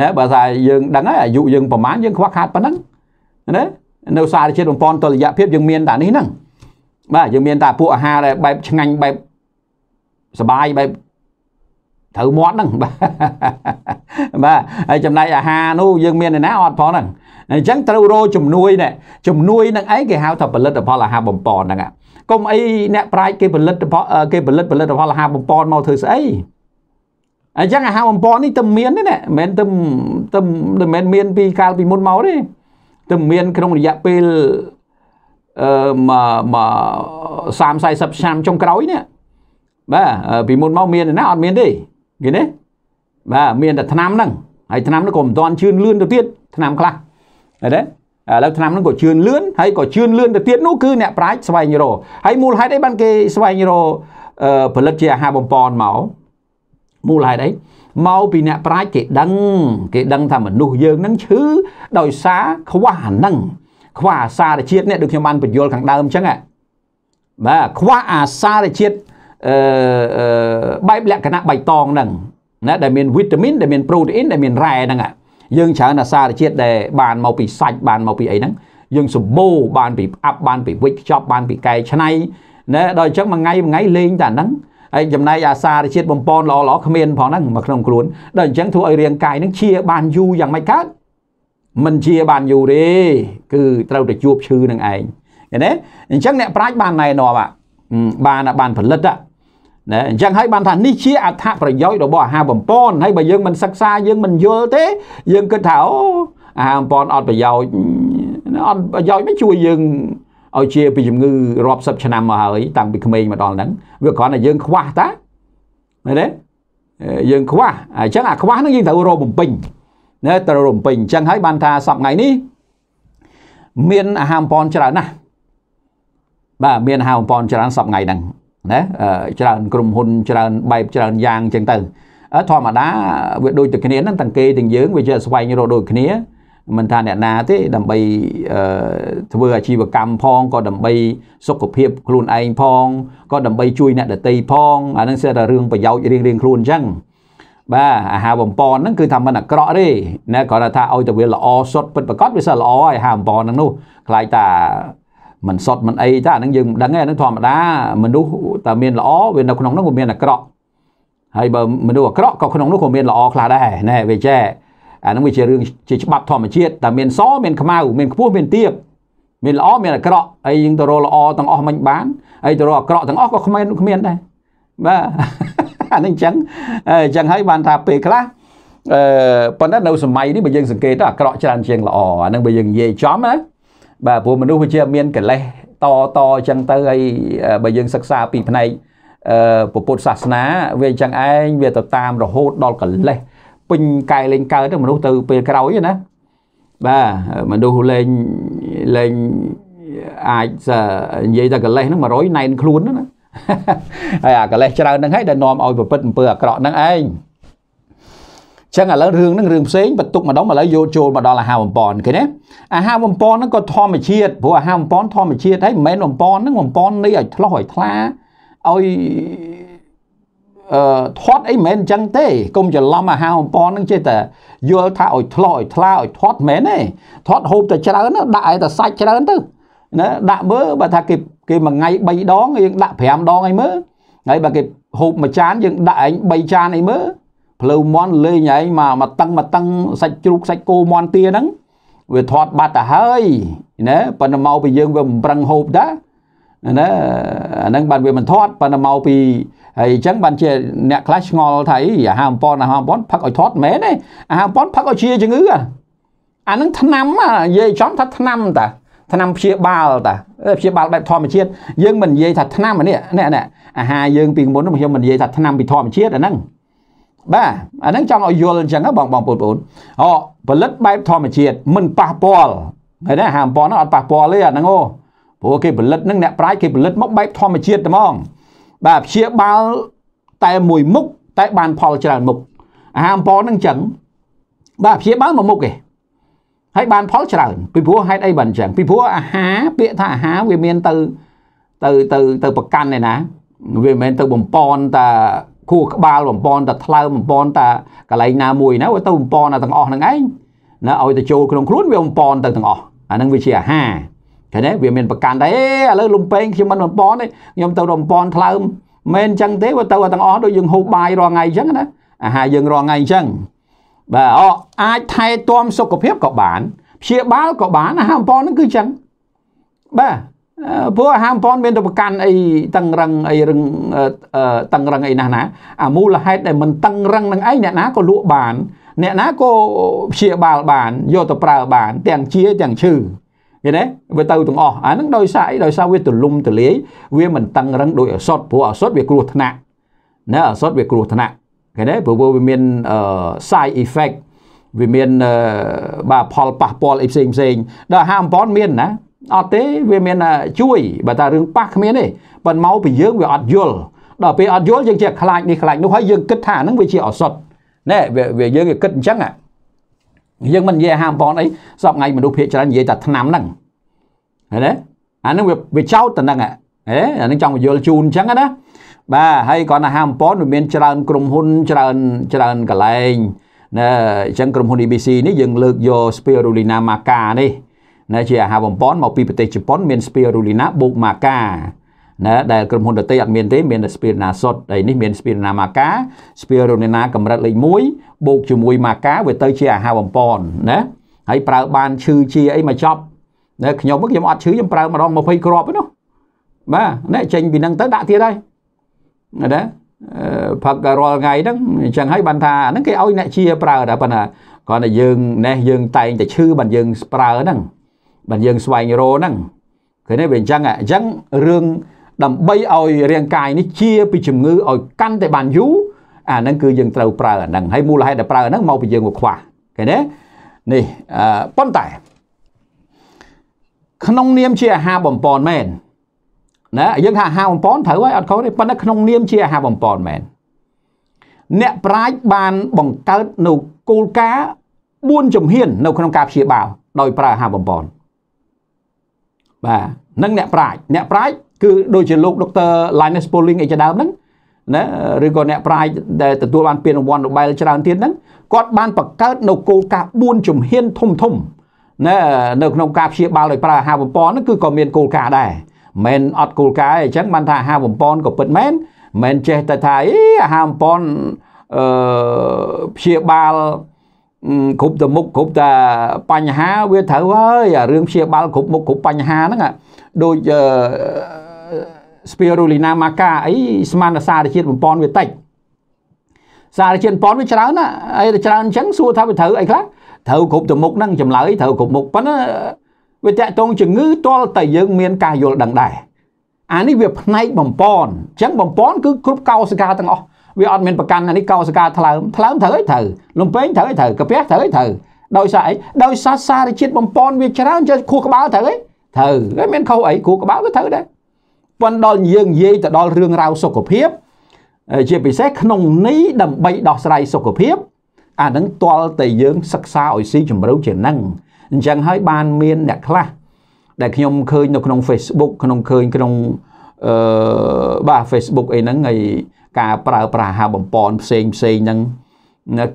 Speaker 1: ណាបើថាយើងដឹងហើយអាយុយើងប្រហែលយើងខ្វះខាតប៉ុណ្ណឹងណានៅសារជាតិបំពន់តុល្យភាពយើងមានតែនេះហ្នឹងបាទយើងមានតែពួកអាហារដែលបែបឆ្ងាញ់បែបសបាយបែបត្រូវមាត់ហ្នឹងបាទបាទហើយចំណែកអាហារនោះយើងមានឯណាអត់ផងហ្នឹងអញ្ចឹងត្រូវរកជំនួយនេះជំនួយនឹងឯងគេហៅថាផលិតផលអាហារបំពន់ហ្នឹងកុំអីអ្នកប្រាជ្ញគេផលិតផលគេផលិតផលិតផលអាហារបំពន់មកធ្វើស្អីអញ្ចឹងអាហារបំពន់នេះទៅមានទេណាមិនមែនទៅទៅមិនមែនមានពីកាលពីមុនមកទេទើបមានក្នុងរយៈពេលអឺមក30 40ឆ្នាំចុងក្រោយនេះបាទពីមុនមកមានណាអត់មានទេគេនេះបាទមានតែឆ្នាំហ្នឹងហើយឆ្នាំហ្នឹងក៏មិនតាន់ជឿនលឿនទៅទៀតឆ្នាំខ្លះអីដែរឥឡូវឆ្នាំហ្នឹងក៏ជឿនលឿនហើយក៏ជឿនលឿនទៅទៀតនោះគឺអ្នកប្រាជ្ញស្វែងរកហើយមូលហេតុអីបានគេស្វែងរកផលិតជាអាហារបំពន់មកមូលហេតុអីមកពីអ្នកប្រាជ្ញគេដឹង គេដឹងថាមនុស្សយើងនឹងឈឺដោយសារខ្វះអានឹង ខ្វះអាសារជាតិនេះដូចខ្ញុំបានបញ្យល់ខាងដើមអញ្ចឹងបាទខ្វះអាសារជាតិអឺបែបលក្ខណៈបៃតងហ្នឹងណាដែលមានវីតាមីនដែលមានប្រូតេអ៊ីនដែលមានរ៉ែហ្នឹងយើងច្រើនអាសារជាតិដែលបានមកពីសាច់បានមកពីអីហ្នឹងយើងសម្បូរបានពីផ្អាប់បានពីវិចខ្ចប់បានពីកែឆ្នៃណាដល់អញ្ចឹងមួយថ្ងៃមួយថ្ងៃលេងតែហ្នឹងហើយចំណែកអាសារជាតិបំពន់ល្អល្អគ្មានផងហ្នឹងមកក្នុងខ្លួនដល់អញ្ចឹងធ្វើឲ្យរាងកាយហ្នឹងឈាបានយូរយ៉ាងម៉េចកើតមិនជាបានយូរទេគឺត្រូវតែជួបឈឺនឹងឯងឃើញទេអញ្ចឹងអ្នកប្រាជ្ញបានណែនាំបានបានផលិតណាអញ្ចឹងហើយបានថានេះជាអត្ថប្រយោជន៍របស់អាហារបំពន់ហើយបើយើងមិនសិក្សាយើងមិនយល់ទេយើងគិតថាអូអាហារបំពន់អត់ប្រយោជន៍អត់ប្រយោជន៍មិនជួយយើងឲ្យជាពីជំងឺរាប់សិបឆ្នាំមកហើយតាំងពីក្មេងមកដល់ហ្នឹងវាគ្រាន់តែយើងខ្វះតាមែនទេយើងខ្វះអញ្ចឹងអាខ្វះហ្នឹងយើងត្រូវរកបំពេញណាត្រូវរំពេញអញ្ចឹងហើយបានថាសប្តាហ៍នេះមានអាហារបំពន់ច្រើនណាស់បាទមានអាហារបំពន់ច្រើនសប្តាហ៍ហ្នឹងណាច្រើនក្រុមហ៊ុនច្រើនបែបច្រើនយ៉ាងអញ្ចឹងទៅធម្មតាវាដូចតែគ្នាហ្នឹងទាំងគេទាំងយើងវាជាស្វែងរកដូចគ្នាមិនថាអ្នកណាទេដើម្បីធ្វើអាជីវកម្មផងក៏ដើម្បី សុខភាពខ្លួនឯងផងក៏ដើម្បីជួយអ្នកដទៃផងអាហ្នឹងស្ទើរតែរឿងប្រយោជន៍រៀងៗខ្លួនអញ្ចឹងបាទអាហារបំពន់ហ្នឹងគឺថាมันអាក្រក់ទេណាគ្រាន់តែថាឲ្យតែវាល្អសុទ្ធពិតប្រកបវាសិនល្អហើយអាហារបំពន់ហ្នឹងនោះខ្លាចតាมันសុទ្ធมันអីតាហ្នឹងយើងមិនដឹងទេហ្នឹងធម្មតាមនុស្សតែមាន ល្អវានៅក្នុងហ្នឹងក៏មានអាក្រក់ហើយបើមនុស្សអាក្រក់ក៏ក្នុងនោះក៏មានល្អខ្លះដែរណែវាចេះអានឹងវាជារឿងជាច្បាប់ធម្មជាតិតែមានសមានខ្មៅមានខ្ពស់មានទាបមានល្អមានអាក្រក់អីយើងទៅរកល្អទាំងអស់មិនបានអីទៅរកអាក្រក់ទាំងអស់ក៏គ្មានគ្មានដែរបាទអានឹងអញ្ចឹងអញ្ចឹងហើយបានថាពេលខ្លះអឺប៉ុន្តែនៅសម័យនេះបើយើងសង្កេតទៅអាក្រក់ច្រើនជាង ល្អអានឹងបើយើងនិយាយចំណាបាទព្រោះមនុស្សវាជា មានកិលេសតតអញ្ចឹងទៅហើយបើយើងសិក្សាពីផ្នែកពុទ្ធសាសនាវាអញ្ចឹងឯងវាទៅតាមរហូតដល់កិលេសពេញកែលេងកើតមនុស្សទៅពេលក្រោយណាបាទមនុស្សលេងលេងអាចនិយាយថាកលេសហ្នឹង100ណែនខ្លួនណាហើយអាកលេសច្រើនហ្នឹងហើយដែលនាំឲ្យប្រព្រឹត្តអំពើអាក្រក់ហ្នឹងឯងចឹងឥឡូវរឿងហ្នឹងរឿងផ្សេងបន្ទុកម្ដងឥឡូវយកចូលមកដល់អាហារបំពន់ឃើញទេអាហារបំពន់ហ្នឹងក៏ធម្មជាតិព្រោះអាហារបំពន់ធម្មជាតិហើយមិនមែនបំពន់ហ្នឹងបំពន់នៃឲ្យឆ្លោះឲ្យថ្លាឲ្យអឺធាត់អីមិនមែនអញ្ចឹងទេកុំច្រឡំអាហារអំពរនឹងចេះតែយល់ថាឲ្យធ្លោឲ្យថ្លាឲ្យធាត់មែនទេធាត់ហូបតែច្រើនដាក់ឲ្យតែសាច់ច្រើនទៅណាដាក់មើលបើថាគេគេមួយថ្ងៃ3ដងយើងដាក់5ដងអីមើលហើយបើគេហូបមួយចានយើងដាក់ឯង3ចានអីមើលភ្លៅមន់លេងឯងមកមកតឹងមកតឹងសាច់ជ្រូកសាច់គោមន់ទាហ្នឹងវាធាត់បាត់ទៅហើយណាប៉ុន្តែមកពីយើងវាបំប្រឹងហូបដែរណាអាហ្នឹងបានវាមិនធាត់ប៉ុន្តែមកពីហើយអញ្ចឹងបានជា អ្នកខ្លះឆ្ងល់ថាអីអាហារអំប៉ុនអាហារអំប៉ុនផឹកឲ្យធាត់មែនទេអាហារអំប៉ុនផឹកឲ្យជាជំងឺអាហ្នឹងឆ្នាំនិយាយចំថាឆ្នាំតាឆ្នាំព្យាបាលតាព្យាបាលបែបធម្មជាតិយើងមិននិយាយថាឆ្នាំនេះនេះអាហារយើងពីមុនខ្ញុំមិននិយាយថាឆ្នាំពីធម្មជាតិអាហ្នឹងបាទអាហ្នឹងចង់ឲ្យយល់អញ្ចឹងបងបងបងប្អូនអូផលិតបែបធម្មជាតិមិនប៉ះពាល់ហើយណាអាហារអំប៉ុនអត់ប៉ះពាល់ទេអាហ្នឹងអូព្រោះគេផលិតនឹងអ្នកប្រាជ្ញគេផលិតមកបែបធម្មជាតិហ្មង បាទព្យាបាលតែមួយមុខតែបានផលច្រើនមុខអាហារអំពងនឹងចឹងបាទព្យាបាលមួយមុខឯងហើយបានផលច្រើនពីព្រោះហេតុអីបានចឹងពីព្រោះអាហារពាក្យថាអាហារវាមានទៅទៅទៅទៅប្រកាន់ឯណាវាមិនមែនទៅបំពន់តាខួរក្បាលបំពន់តាថ្លើមបំពន់ តាកន្លែងណាមួយណាទៅបំពន់ដល់ទាំងអស់ហ្នឹងឯងណាឲ្យទៅចូលក្នុងខ្លួនវាបំពន់ទៅទាំងអស់អាហ្នឹងវាជាអាហារឃើញទេវាមានប្រកាន់ដែរអេឥឡូវលំពេងខ្ញុំមិនបំពន់ទេខ្ញុំទៅរំពន់ថ្លើមមិនអញ្ចឹងទេវាទៅទាំងអស់ដូចយើងហូបបាយរាល់ថ្ងៃអញ្ចឹងណាអាហារយើងរាល់ថ្ងៃអញ្ចឹងបាទអអាចថែទាំសុខភាពក៏បានព្យាបាលក៏បានអាហារបំពន់ហ្នឹងគឺអញ្ចឹងបាទព្រោះអាហារបំពន់មានតែប្រកាន់អីតឹងរឹងអីរឹងតឹងរឹងអីណាស់ណាអាមូលហេតុដែលមិនតឹងរឹងនឹងឯងអ្នកណាក៏លក់បាន អ្នកណាក៏ព្យាបាលបានយកទៅប្រើបាន ទាំងជាទាំងឈឺឃើញទេវាទៅទាំងអស់អាហ្នឹងដោយសារអីដោយសារវាទលំទលាយវាមិនតឹងរឹងដោយអសតព្រោះអសតវាគ្រោះថ្នាក់ណាអសតវាគ្រោះថ្នាក់ឃើញទេព្រោះវាមាន side effect វាមានបាទផលប៉ះពាល់អីផ្សេងផ្សេង ដល់ហាមប៉ុនមានណាអត់ទេវាមានជួយបើថារឿងប៉ះគ្មានទេប៉ុន្តែមកពីយើងវាអត់យល់ដល់ពេលអត់យល់យើងជាខ្លាចនេះខ្លាចនោះហើយយើងគិតថាហ្នឹងវាជាអសតណែវាយើងគេគិតអញ្ចឹងហ៎យើងមិននិយាយអាហារបំពងអីសពថ្ងៃមនុស្សភាគច្រើននិយាយតែឆ្នាំហ្នឹងឃើញទេអាហ្នឹងវាវាចោតតែហ្នឹងហ៎ហេអានឹងចង់ពយល់ជូនអញ្ចឹងណាបាទហើយគាត់អាហារបំពងវាមានច្រើនក្រុមហ៊ុនច្រើនច្រើនកន្លែងណាអញ្ចឹងក្រុមហ៊ុន ABC នេះយើងលើកយក Spirulina maca នេះណាជាអាហារបំពងមកពីប្រទេសជប៉ុនមាន Spirulina បូក maca ណាដែលក្រុមហ៊ុនដតីអត់មានទេមានតែ Spirna Sot ហើយនេះមាន Spirna Maca Spirulina កម្រិតលេខ1បូកជាមួយ Maca វាទៅជាអាហារបំពន់ណាហើយប្រើបានឈឺជាអីមកចប់ណាខ្ញុំខ្ញុំអត់ឈឺខ្ញុំប្រើម្ដង20គ្រាប់ឯនោះបាទណែចេញពីហ្នឹងទៅដាក់ទៀតហើយណាផឹករាល់ថ្ងៃហ្នឹងអញ្ចឹងហើយបានថាហ្នឹងគេឲ្យអ្នកជាប្រើតែប៉ុន្តែគ្រាន់តែយើងណេះយើងតែងតែឈឺបានយើងប្រើហ្នឹងបានយើង ស្វែងរកហ្នឹងឃើញទេវាអញ្ចឹងអញ្ចឹងរឿងដើម្បីឲ្យរាងកាយនេះជាពីជំងឺឲ្យកាន់តែបានយូរអាហ្នឹងគឺយើងត្រូវប្រើអាហ្នឹងហើយមូលហេតុដែលប្រើអាហ្នឹងមកពីយើងមកខ្វះឃើញទេនេះអឺប៉ុន្តែក្នុងនាមជាអាហារបំពន់មែនណាយើងថាអាហារបំពន់ត្រូវហើយអត់ខុសទេប៉ុន្តែក្នុងនាមជាអាហារបំពន់មែនអ្នកប្រាជ្ញបានបង្កើតនៅគោលការណ៍4ជំហាន នៅក្នុង ការព្យាបាលដោយ ប្រើអាហារបំពន់បាទនឹងអ្នកប្រាជ្ញអ្នកប្រាជ្ញគឺដូចជាលោកដុកទ័រ Linus Pauling អីជាដើមហ្នឹងណាឬក៏អ្នកប្រាជ្ញដែលទទួលបានពានរង្វាន់ Nobel ច្រើនទៀតហ្នឹងគាត់បានបង្កើតនៅគោលការណ៍4ជំហានធំធំណានៅក្នុងការព្យាបាលដោយប្រើអាហារបំពន់ហ្នឹងគឺក៏មានគោលការណ៍ដែរមិនអត់គោលការណ៍អីចឹងបានថាអាហារបំពន់ក៏ពិតមែនមិនចេះតែថាអីអាហារបំពន់អឺព្យាបាលគ្រប់តែមុខគ្រប់តែបញ្ហាវាត្រូវហើយអារឿងព្យាបាលគ្រប់មុខគ្រប់បញ្ហាហ្នឹងដូចអឺស្ពីរូលីណាម៉ាកាអីស្មានសារជាតិ1000វាតិចសារជាតិ1000វាច្រើនណាអីច្រើនអញ្ចឹងសួរថាវាត្រូវអីខ្លះត្រូវគ្រប់ទៅមុខហ្នឹងចម្លើយត្រូវគ្រប់មុខប៉ុន្តែវាតកតងជំងឺតលតែយើងមានការយល់ដឹងដែរអានេះវាផ្នែកបំពន់អញ្ចឹងបំពន់គឺគ្រប់កោសិកាទាំងអស់វាអត់មានប្រកាន់អានេះកោសិកាថ្លើមថ្លើមត្រូវអីត្រូវលំពេងត្រូវអីត្រូវកាពះត្រូវអីត្រូវដោយសារអីដោយសារសារជាតិបំពន់វាច្រើនចេះខួរក្បាលត្រូវអីត្រូវហើយមានខុសអីខួរក្បាលវាត្រូវដែរប៉ុន្តែដល់យើងនិយាយទៅដល់រឿងរ៉ាវសុខភាពជាពិសេសក្នុងនេះដើម្បីដោះស្រាយសុខភាពអានឹងទាល់តែយើងសិក្សាឲ្យស៊ីជម្រៅជាងនឹងអញ្ចឹងហើយបាន មានអ្នកខ្លះដែលខ្ញុំឃើញនៅក្នុង Facebook ក្នុងឃើញក្នុងអឺបាទ Facebook អីហ្នឹងហើយការប្រើប្រាស់អាហារបំពន់ផ្សេងផ្សេងហ្នឹង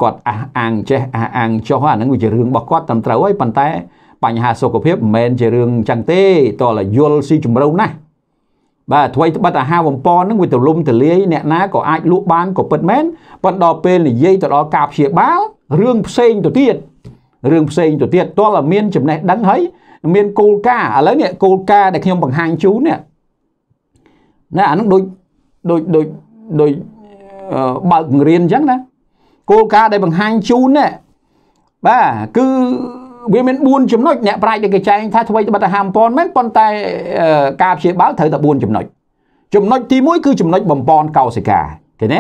Speaker 1: គាត់អះអាងចេះអះអាងចុះអាហ្នឹងវាជារឿងរបស់គាត់ត្រឹមត្រូវហើយប៉ុន្តែ បញ្ហាសុខភាពមិនមែនជារឿងអញ្ចឹងទេតើយល់ស៊ីជម្រៅណាស់បាទអ្វីត្បិតអាហារបំពន់ហ្នឹងវាទលំទលាយអ្នកណាក៏អាចលក់បានក៏ពិតមែនប៉ុន្តែដល់ពេលនិយាយទៅដល់ការព្យាបាលរឿងផ្សេងទៅទៀតរឿងផ្សេងទៅទៀតទាល់តែមានចំណេះដឹងហើយមានគោលការណ៍ឥឡូវនេះគោលការណ៍ដែលខ្ញុំបង្ហាញជូននេះណាអានោះដូចដូចដូចដូចបើកបង្រៀនអញ្ចឹងណាគោលការណ៍ដែលបង្ហាញជូននេះបាទគឺវាមាន4ចំណុចអ្នកប្រាជ្ញគេចែងថាអ្វីត្បិតតែ5000មែនប៉ុន្តែការព្យាបាលត្រូវតែ4ចំណុចចំណុចទី1គឺចំណុចបំពន់កោសិកាឃើញទេ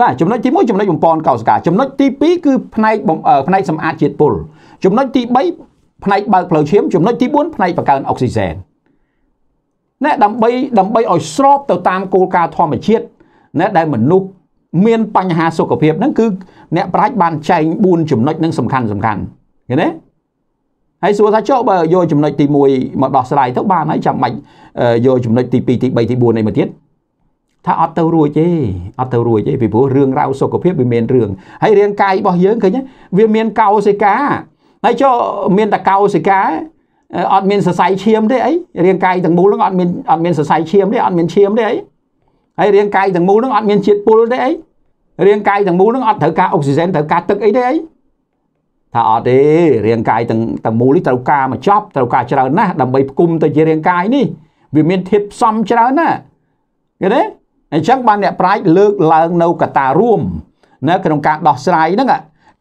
Speaker 1: បាទចំណុចទី1ចំណុចបំពន់កោសិកាចំណុចទី2គឺផ្នែកផ្នែកសម្អាតជាតិពុលចំណុចទី3ផ្នែកបើកផ្លូវឈាមចំណុចទី4ផ្នែកបង្កើនអុកស៊ីហ្សែនណែដើម្បីដើម្បីឲ្យស្របទៅតាមគោលការណ៍ធម្មជាតិណែដែលមនុស្សមានបញ្ហាសុខភាពហ្នឹងគឺអ្នកប្រាជ្ញបានចែង4ចំណុចហ្នឹងសំខាន់សំខាន់ឃើញទេហើយសួរថាចុះបើយកចំណុចទី1មកដោះស្រាយទៅបានហើយចាំបាច់យកចំណុចទី2ទី3ទី4អីមកទៀតថាអត់ទៅរួចទេអត់ទៅរួចទេពីព្រោះរឿងរ៉ាវសុខភាពវាមានរឿងហើយរាងកាយរបស់យើងឃើញវាមានកោសិកាហើយចុះមានតែកោសិកាអត់មានសរសៃឈាមទេអីរាងកាយទាំងមូលហ្នឹងអត់មានអត់មានសរសៃឈាមទេអត់មានឈាមទេអីហើយរាងកាយទាំងមូលហ្នឹងអត់មានជាតិពុលទេអីរាងកាយទាំងមូលហ្នឹងអត់ត្រូវការអុកស៊ីហ្សែនត្រូវការទឹកអីទេអីថាអត់ទេរាងកាយទាំងទាំងមូលនេះត្រូវការមកចប់ត្រូវការច្រើនណាស់ដើម្បីផ្គុំទៅជារាងកាយនេះវាមានធាតុផ្សំច្រើនណាស់ឃើញទេអញ្ចឹងបានអ្នកប្រាជ្ញលើកឡើងនៅកតារួមនៅក្នុងការដោះស្រាយហ្នឹង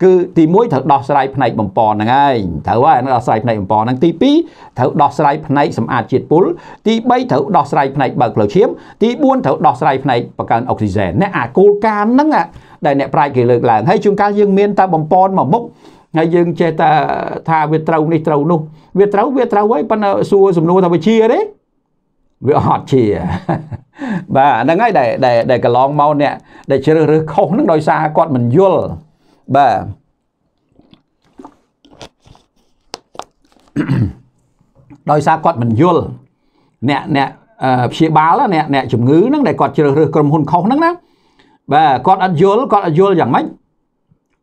Speaker 1: គឺទី1ត្រូវដោះស្រាយផ្នែកបំពន់ហ្នឹងហើយត្រូវហើយដោះស្រាយផ្នែកបំពន់ហ្នឹងទី2ត្រូវដោះស្រាយផ្នែកសម្អាតជាតិពុលទី3ត្រូវដោះស្រាយផ្នែកបើកផ្លូវឈាម ទី4ត្រូវដោះស្រាយផ្នែកបង្កើនអុកស៊ីហ្សែនអ្នកអាគោលការណ៍ហ្នឹងដែលអ្នកប្រាជ្ញគេលើកឡើងហើយជួនកាលយើងមានតែបំពន់មួយមុខហើយយើងចេះតែថាវាត្រូវនេះត្រូវនោះវាត្រូវវាត្រូវហើយប៉ុន្តែសួរសំណួរថាវាជាទេវាអត់ជាបាទហ្នឹងហើយដែលដែលកន្លងមកអ្នកដែលជ្រើសរើសខុសហ្នឹងដោយសារគាត់មិនយល់បាទដោយសារគាត់មិនយល់អ្នកអ្នកព្យាបាលអ្នកអ្នកជំងឺហ្នឹងដែលគាត់ជ្រើសរើសក្រុមហ៊ុនខុសហ្នឹងណាបាទគាត់អត់យល់គាត់អត់យល់យ៉ាងម៉េច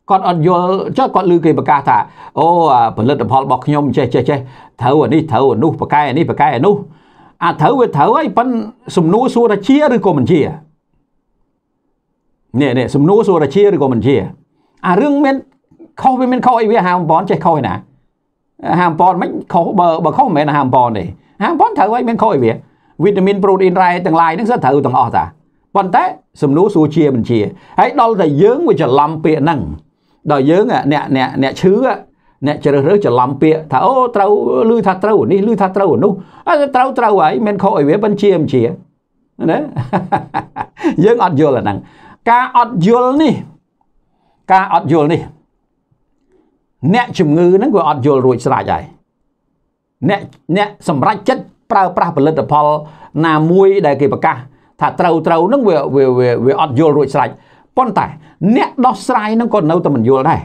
Speaker 1: គាត់អត់យល់ចុះគាត់ឮគេប្រកាសថាអូផលិតផលរបស់ខ្ញុំ ចេះចេះចេះត្រូវអានេះត្រូវអានោះប្រកែអានេះប្រកែអានោះអាត្រូវវាត្រូវហើយប៉ិនសំណួរសួរថាជាឬក៏មិនជានេះនេះសំណួរសួរថាជាឬក៏មិនជាអារឿងមានខុសវាមានខុសអីវាហៅអំប៉ុនចេះខុសឯណាហាមប៉ុនមិនខុសបើបើខុសមិនមែនហាមប៉ុនទេហាមប៉ុនត្រូវហើយមានខុសអីវាវីតាមីនប្រូតេអ៊ីនរ៉ែទាំងឡាយហ្នឹងសិតត្រូវទាំងអស់តាប៉ុន្តែសំណួរសួរជាមិនជាហើយដល់តែយើងវាច្រឡំពាក្យហ្នឹងដល់យើងអ្នកអ្នកអ្នកឈឺអ្នកជ្រើសរើសច្រឡំពាក្យថាអូត្រូវឮថាត្រូវនេះឮថាត្រូវនោះត្រូវត្រូវហើយមិនខុសអីវាបញ្ជាបញ្ជាណាយើងអត់យល់អាហ្នឹងការអត់យល់នេះការអត់យល់នេះអ្នកជំងឺហ្នឹងក៏អត់យល់រួចស្រេចហើយអ្នកអ្នកសម្រាប់ចិត្តប្រើប្រាស់ផលិតផល ណាមួយ ដែលគេប្រកាស ថាត្រូវត្រូវហ្នឹងវាវាវាអត់យល់រួចស្រេចប៉ុន្តែអ្នកដោះស្រាយនឹងក៏នៅតែមិនយល់ដែរ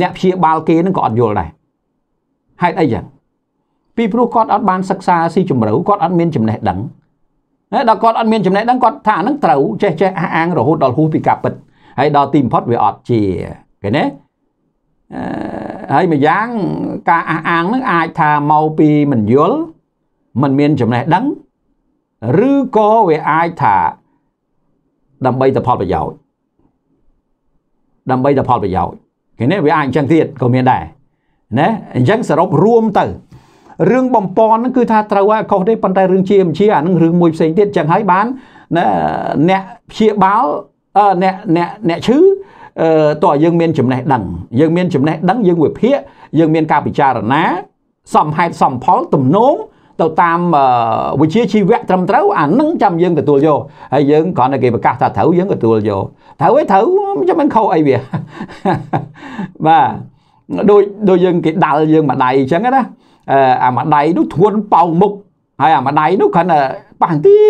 Speaker 1: អ្នកព្យាបាលគេនឹងក៏អត់យល់ដែរហេតុអីចឹងពីព្រោះគាត់អត់បានសិក្សាស៊ីជម្រៅគាត់អត់មានចំណេះដឹងហើយដល់គាត់អត់មានចំណេះដឹងគាត់ថាហ្នឹងត្រូវចេះចេះអះអាងរហូតដល់ហួសពីការពិតហើយដល់ទីបំផុតវាអត់ជាឃើញទេហើយម្យ៉ាងការអះអាងហ្នឹងអាចថាមកពីមិនយល់មិនមានចំណេះដឹងឬក៏វាអាចថាដើម្បីតែផលប្រយោជន៍ដើម្បីតែផលប្រយោជន៍គេនេះវាអាចអញ្ចឹងទៀតក៏មានដែរណាអញ្ចឹងសរុបរួមទៅរឿងបំពន់ហ្នឹងគឺថាត្រូវហើយខុសទេប៉ុន្តែរឿងជាមជាអានឹងរឿងមួយផ្សេងទៀតចឹងហើយបានណាអ្នកព្យាបាលអ្នកអ្នកអ្នកឈឺអឺតោះយើងមានចំណេះដឹងយើងមានចំណេះដឹងយើងវិភាគយើងមានការពិចារណាសមហេតុសមផលទំនោរទៅតាមវិជាជីវៈត្រឹមត្រូវអានឹងចាំយើងទទួលយកហើយយើងគ្រាន់តែគេប្រកាសថាត្រូវយើងទទួលយកត្រូវឯត្រូវចាំមិនខុសអីវាបាទដូចដូចយើងគេដាល់យើងម្ដាយអញ្ចឹងណាអាម្ដាយនោះធួនប៉ោងមុខហើយអាម្ដាយនោះគ្រាន់តែប៉ះបន្តិច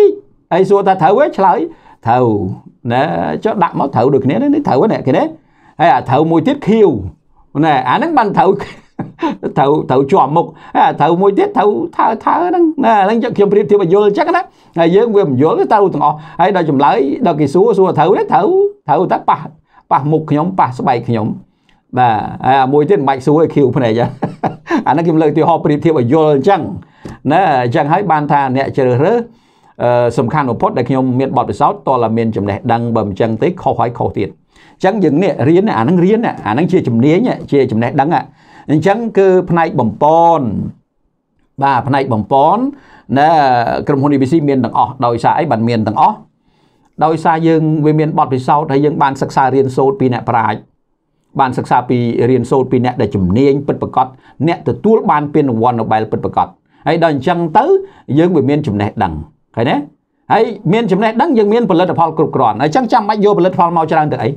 Speaker 1: ហើយសួរថាត្រូវឯឆ្លើយត្រូវណាចុះដាក់មកត្រូវដូចគ្នានេះត្រូវហ្នឹងគ្នាហើយអាត្រូវមួយទៀតខៀវណែអាហ្នឹងបានត្រូវត្រូវត្រូវជាប់មុខត្រូវមួយទៀតត្រូវថើថើហ្នឹងណាហ្នឹងខ្ញុំប្រៀបធៀបឲ្យយល់អញ្ចឹងណាហើយយើងវាមិនយល់ទៅត្រូវទាំងអស់ហើយដល់ចម្លើយដល់គេសួរសួរត្រូវទេត្រូវត្រូវតែប៉ះប៉ះមុខខ្ញុំប៉ះស្បែកខ្ញុំបាទហើយមួយទៀតមិនបាច់សួរឲ្យឃីវភ្នែកអាហ្នឹងខ្ញុំលើកទីហោប្រៀបធៀបឲ្យយល់អញ្ចឹងណាអញ្ចឹងហើយបានថាអ្នកជ្រើសរើសសំខាន់បំផុតដែលខ្ញុំមានបទពិសោធន៍តលតែមានចំណេះដឹងបើមិនចឹងទេខុសហើយខុសទៀតអញ្ចឹងយើងនេះរៀនអាហ្នឹងរៀនអាហ្នឹងជាជំនាញជាចំណេះដឹងអញ្ចឹងគឺផ្នែកបំពន់បាទផ្នែកបំពន់ណាក្រុមហ៊ុន ABC មានទាំងអស់ដោយសារអីបានមានទាំងអស់ដោយសារយើងវាមានបទពិសោធន៍ហើយយើងបានសិក្សារៀនសូត្រពីអ្នក ប្រាជ្ញបានសិក្សាពីរៀនសូត្រពីអ្នកដែលជំនាញពិតប្រាកដអ្នកទទួលបាន ពានរង្វាន់ Nobel ពិតប្រាកដហើយដល់អញ្ចឹងទៅ យើងវាមានចំណេះដឹងឃើញទេហើយមានចំណេះដឹងយើងមានផលិតផលគ្រប់គ្រាន់ហើយចឹងចាំបាច់យកផលិតផលមកច្រើនទៅអី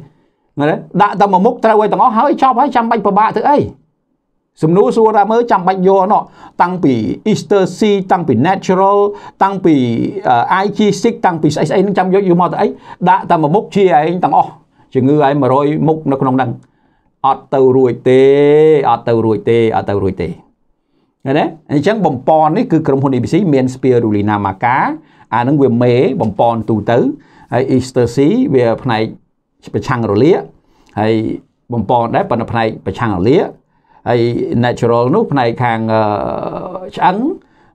Speaker 1: ដាក់តែមួយមុខត្រូវឲ្យទាំងអស់ហើយចប់ហើយចាំបាច់ពិបាកធ្វើអីសំណួរសួរថាមើលចាំបាច់យកណោះតាំងពី Easter C តាំងពី Natural តាំងពី IG6 តាំងពីស្អីស្អីនឹងចាំយកយកមកទៅអីដាក់តែមួយមុខជាឯងទាំងអស់ជំងឺឯង100មុខនៅក្នុងហ្នឹងអត់ទៅរួចទេអត់ទៅរួចទេអត់ទៅរួចទេឃើញទេអញ្ចឹងបំពន់នេះគឺក្រុមហ៊ុន ABC មាន Spirulina maca អានឹងវាមេបំពន់ទូទៅហើយ Easter C វាផ្នែកប្រឆាំងរលាកហើយបំពន់ដែរប៉ុន្តែផ្នែកប្រឆាំងរលាកហើយ natural នោះផ្នែកខាងឆ្អឹង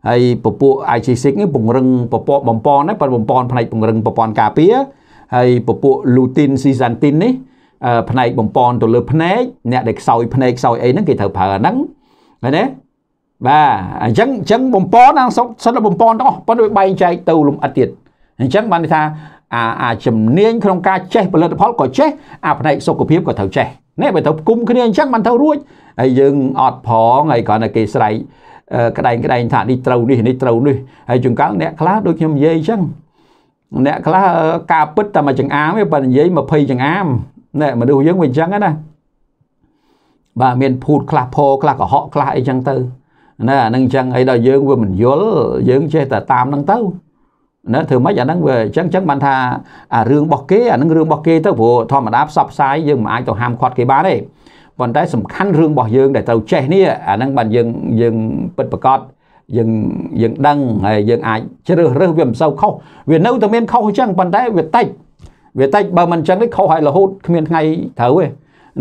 Speaker 1: ហើយពពួក IG6 នេះពង្រឹងពពកបំពន់ណាប៉ុន្តែបំពន់ផ្នែកពង្រឹងប្រព័ន្ធការពារហើយពពួក lutein zeaxanthin នេះផ្នែកបំពន់ទៅលើភ្នែកអ្នកដែលខ្សោយភ្នែកខ្សោយអីហ្នឹងគេត្រូវប្រើអាហ្នឹងឃើញទេបាទអញ្ចឹងអញ្ចឹងបំពន់អាសុកសិនបំពន់ទាំងអស់ប៉ុន្តែវាបែងចែកទៅលំអិតទៀតអញ្ចឹងបានថាអាអាជំនាញក្នុងការចេះផលិតផលក៏ចេះអាផ្នែកសុខភាពក៏ត្រូវចេះនេះបើទៅគុំគ្នាអញ្ចឹងបានទៅរួចហើយយើងអត់ផងហើយគ្រាន់តែគេស្រែកក្តែងក្តែងថានេះត្រូវនេះនេះត្រូវនេះហើយជួនកាលអ្នកខ្លះដូចខ្ញុំនិយាយអញ្ចឹងអ្នកខ្លះការពិតតែមួយចង្អាមទេបើនិយាយ20ចង្អាមណែមនុស្សយើងវាអញ្ចឹងណាបាទមានភូតខ្លះផខ្លះកុហកខ្លះអីចឹងទៅណាអានឹងអញ្ចឹងអីដល់យើងវាមិនយល់យើងចេះតែតាមហ្នឹងទៅណាធ្វើម៉េចអាហ្នឹងវាអញ្ចឹងអញ្ចឹងបានថាអារឿងរបស់គេអាហ្នឹងរឿងរបស់គេទៅព្រោះធម្មតាផ្សព្វផ្សាយយើងមិនអាចទៅហាមឃាត់គេបានទេប៉ុន្តែសំខាន់រឿងរបស់យើងដែលត្រូវចេះនេះអាហ្នឹងបានយើងយើងពិតប្រកបយើងយើងដឹងហើយយើងអាចជ្រើសរើសវាមិនសូវខុសវានៅតែមានខុសអញ្ចឹងប៉ុន្តែវាតិចវាតិចបើមិនអញ្ចឹងនេះខុសហើយរហូតគ្មានថ្ងៃត្រូវទេ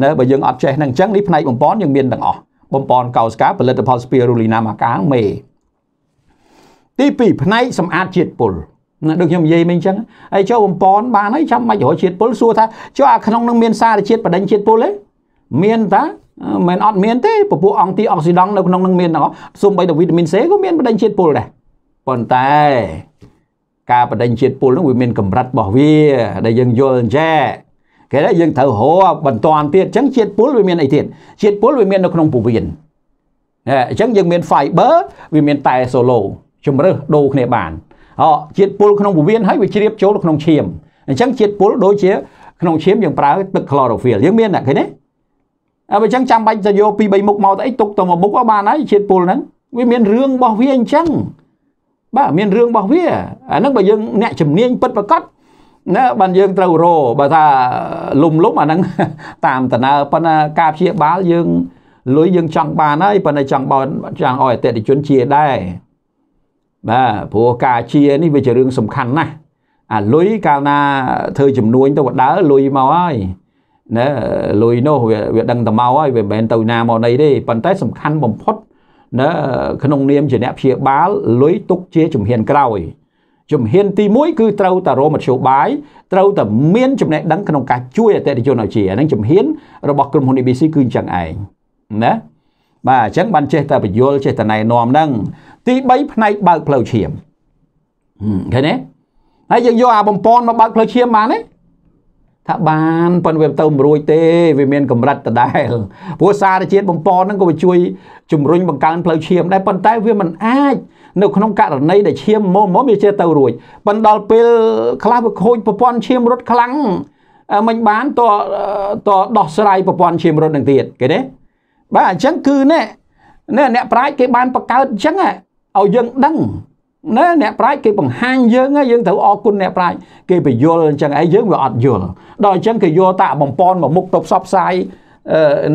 Speaker 1: ណាបើយើងអត់ចេះនឹងអញ្ចឹងនេះផ្នែកបំពន់យើងមានទាំងអស់បំពន់កោសការផលិតផលស្ពីរូលីណាម៉ាកាមេទី2ផ្នែកសម្អាតជាតិពុលណាដូចខ្ញុំនិយាយមិញអញ្ចឹងហើយចូលបំពន់បានហើយចាំមិនរកជាតិពុលសួរថាចូលអាក្នុងនឹងមានសារជាតិបដិញជាតិពុលទេមានតាមិនអត់មានទេពពួកអង្គទីអុកស៊ីដង់នៅក្នុងនឹងមានទាំងអស់សូម្បីតែវីតាមីន C ក៏មានបដិញជាតិពុលដែរប៉ុន្តែ ការបដិញជាតិពុលនឹងវាមានកម្រិតរបស់វា ដែលយើងយល់អញ្ចឹងគេថាយើងត្រូវរកបន្តទៀតអញ្ចឹងជាតិពុលវាមានអីទៀតជាតិពុលវាមាននៅក្នុងពោះវៀនអញ្ចឹងយើងមាន fiber វាមានតែ solo ជំរើសដូរគ្នាបានអជាតិពុលក្នុងពោះវៀនហើយវាជ្រាបចូល ក្នុងឈាមអញ្ចឹងជាតិពុលដូចជា ក្នុងឈាមយើងប្រើទឹកក្លរ៉ូហ្វីលយើងមានណាឃើញទេអើបើអញ្ចឹងចាំបាច់ទៅយក2 3មុខមកទៅអីទុកទៅមួយមុខបានហើយជាតិពុលហ្នឹងវាមានរឿងរបស់វាអញ្ចឹងបាទមានរឿងរបស់វាអាហ្នឹងបើយើងអ្នកជំនាញពិតប្រកបណាបានយើងត្រូវរបើថាលុំលុំអាហ្នឹងតាមដំណើរប៉ុន្តែការព្យាបាលយើងលុយយើងចង់បានហើយប៉ុន្តែចង់បានចង់ឲ្យអតិថិជនជាដែរបាទព្រោះការជានេះវាជារឿងសំខាន់ណាស់អាលុយកាលណាធ្វើចំនួនទៅដើរលុយមកហើយណាលុយនោះវាវាដឹងតែមកហើយវាមិនមែនទៅណាមកណីទេប៉ុន្តែ សំខាន់បំផុតណាក្នុងនាមជាអ្នកព្យាបាលលុយទុកជាជំហានក្រោយជំហានទី1គឺត្រូវតែរមធ្យោបាយត្រូវតែមានចំណេះដឹងក្នុងការជួយអតិថិជនឲ្យជាហ្នឹងជំហានរបស់ក្រុមហ៊ុន ABC គឺអញ្ចឹងឯងណាបាទអញ្ចឹងបានចេះតែបញ្យលចេះតែណែនាំហ្នឹងទី3ផ្នែកបើកផ្លូវឈាមឃើញទេហើយយើងយកអាបំពន់មកបើកផ្លូវឈាមបានទេថាបានប៉ុន្តែវាទៅមិនរួចទេវាមានកម្រិតដដែលព្រោះសារជាតិបំពន់ហ្នឹងក៏វាជួយជំរុញបង្កើនផ្លូវឈាម ដែរប៉ុន្តែវាមិនអាចនៅក្នុងករណីដែលឈាមមុំមុំវាចេះទៅរួចប៉ុន្តែដល់ពេលខ្លះវាខូចប្រព័ន្ធឈាមរត់ខ្លាំងមិនបានតតដោះស្រាយប្រព័ន្ធឈាមរត់នឹងទៀតគេទេបាទអញ្ចឹងគឺណែអ្នកប្រាជ្ញគេបានបង្កើតអញ្ចឹងឲ្យយើងដឹងណាអ្នកប្រាជ្ញគេបង្ហាញយើងយើងត្រូវអរគុណអ្នកប្រាជ្ញគេពយល់អញ្ចឹងឯងយើងវាអត់យល់ដល់អញ្ចឹងគេយល់តាបំពន់មកមុខទៅផ្សព្វផ្សាយ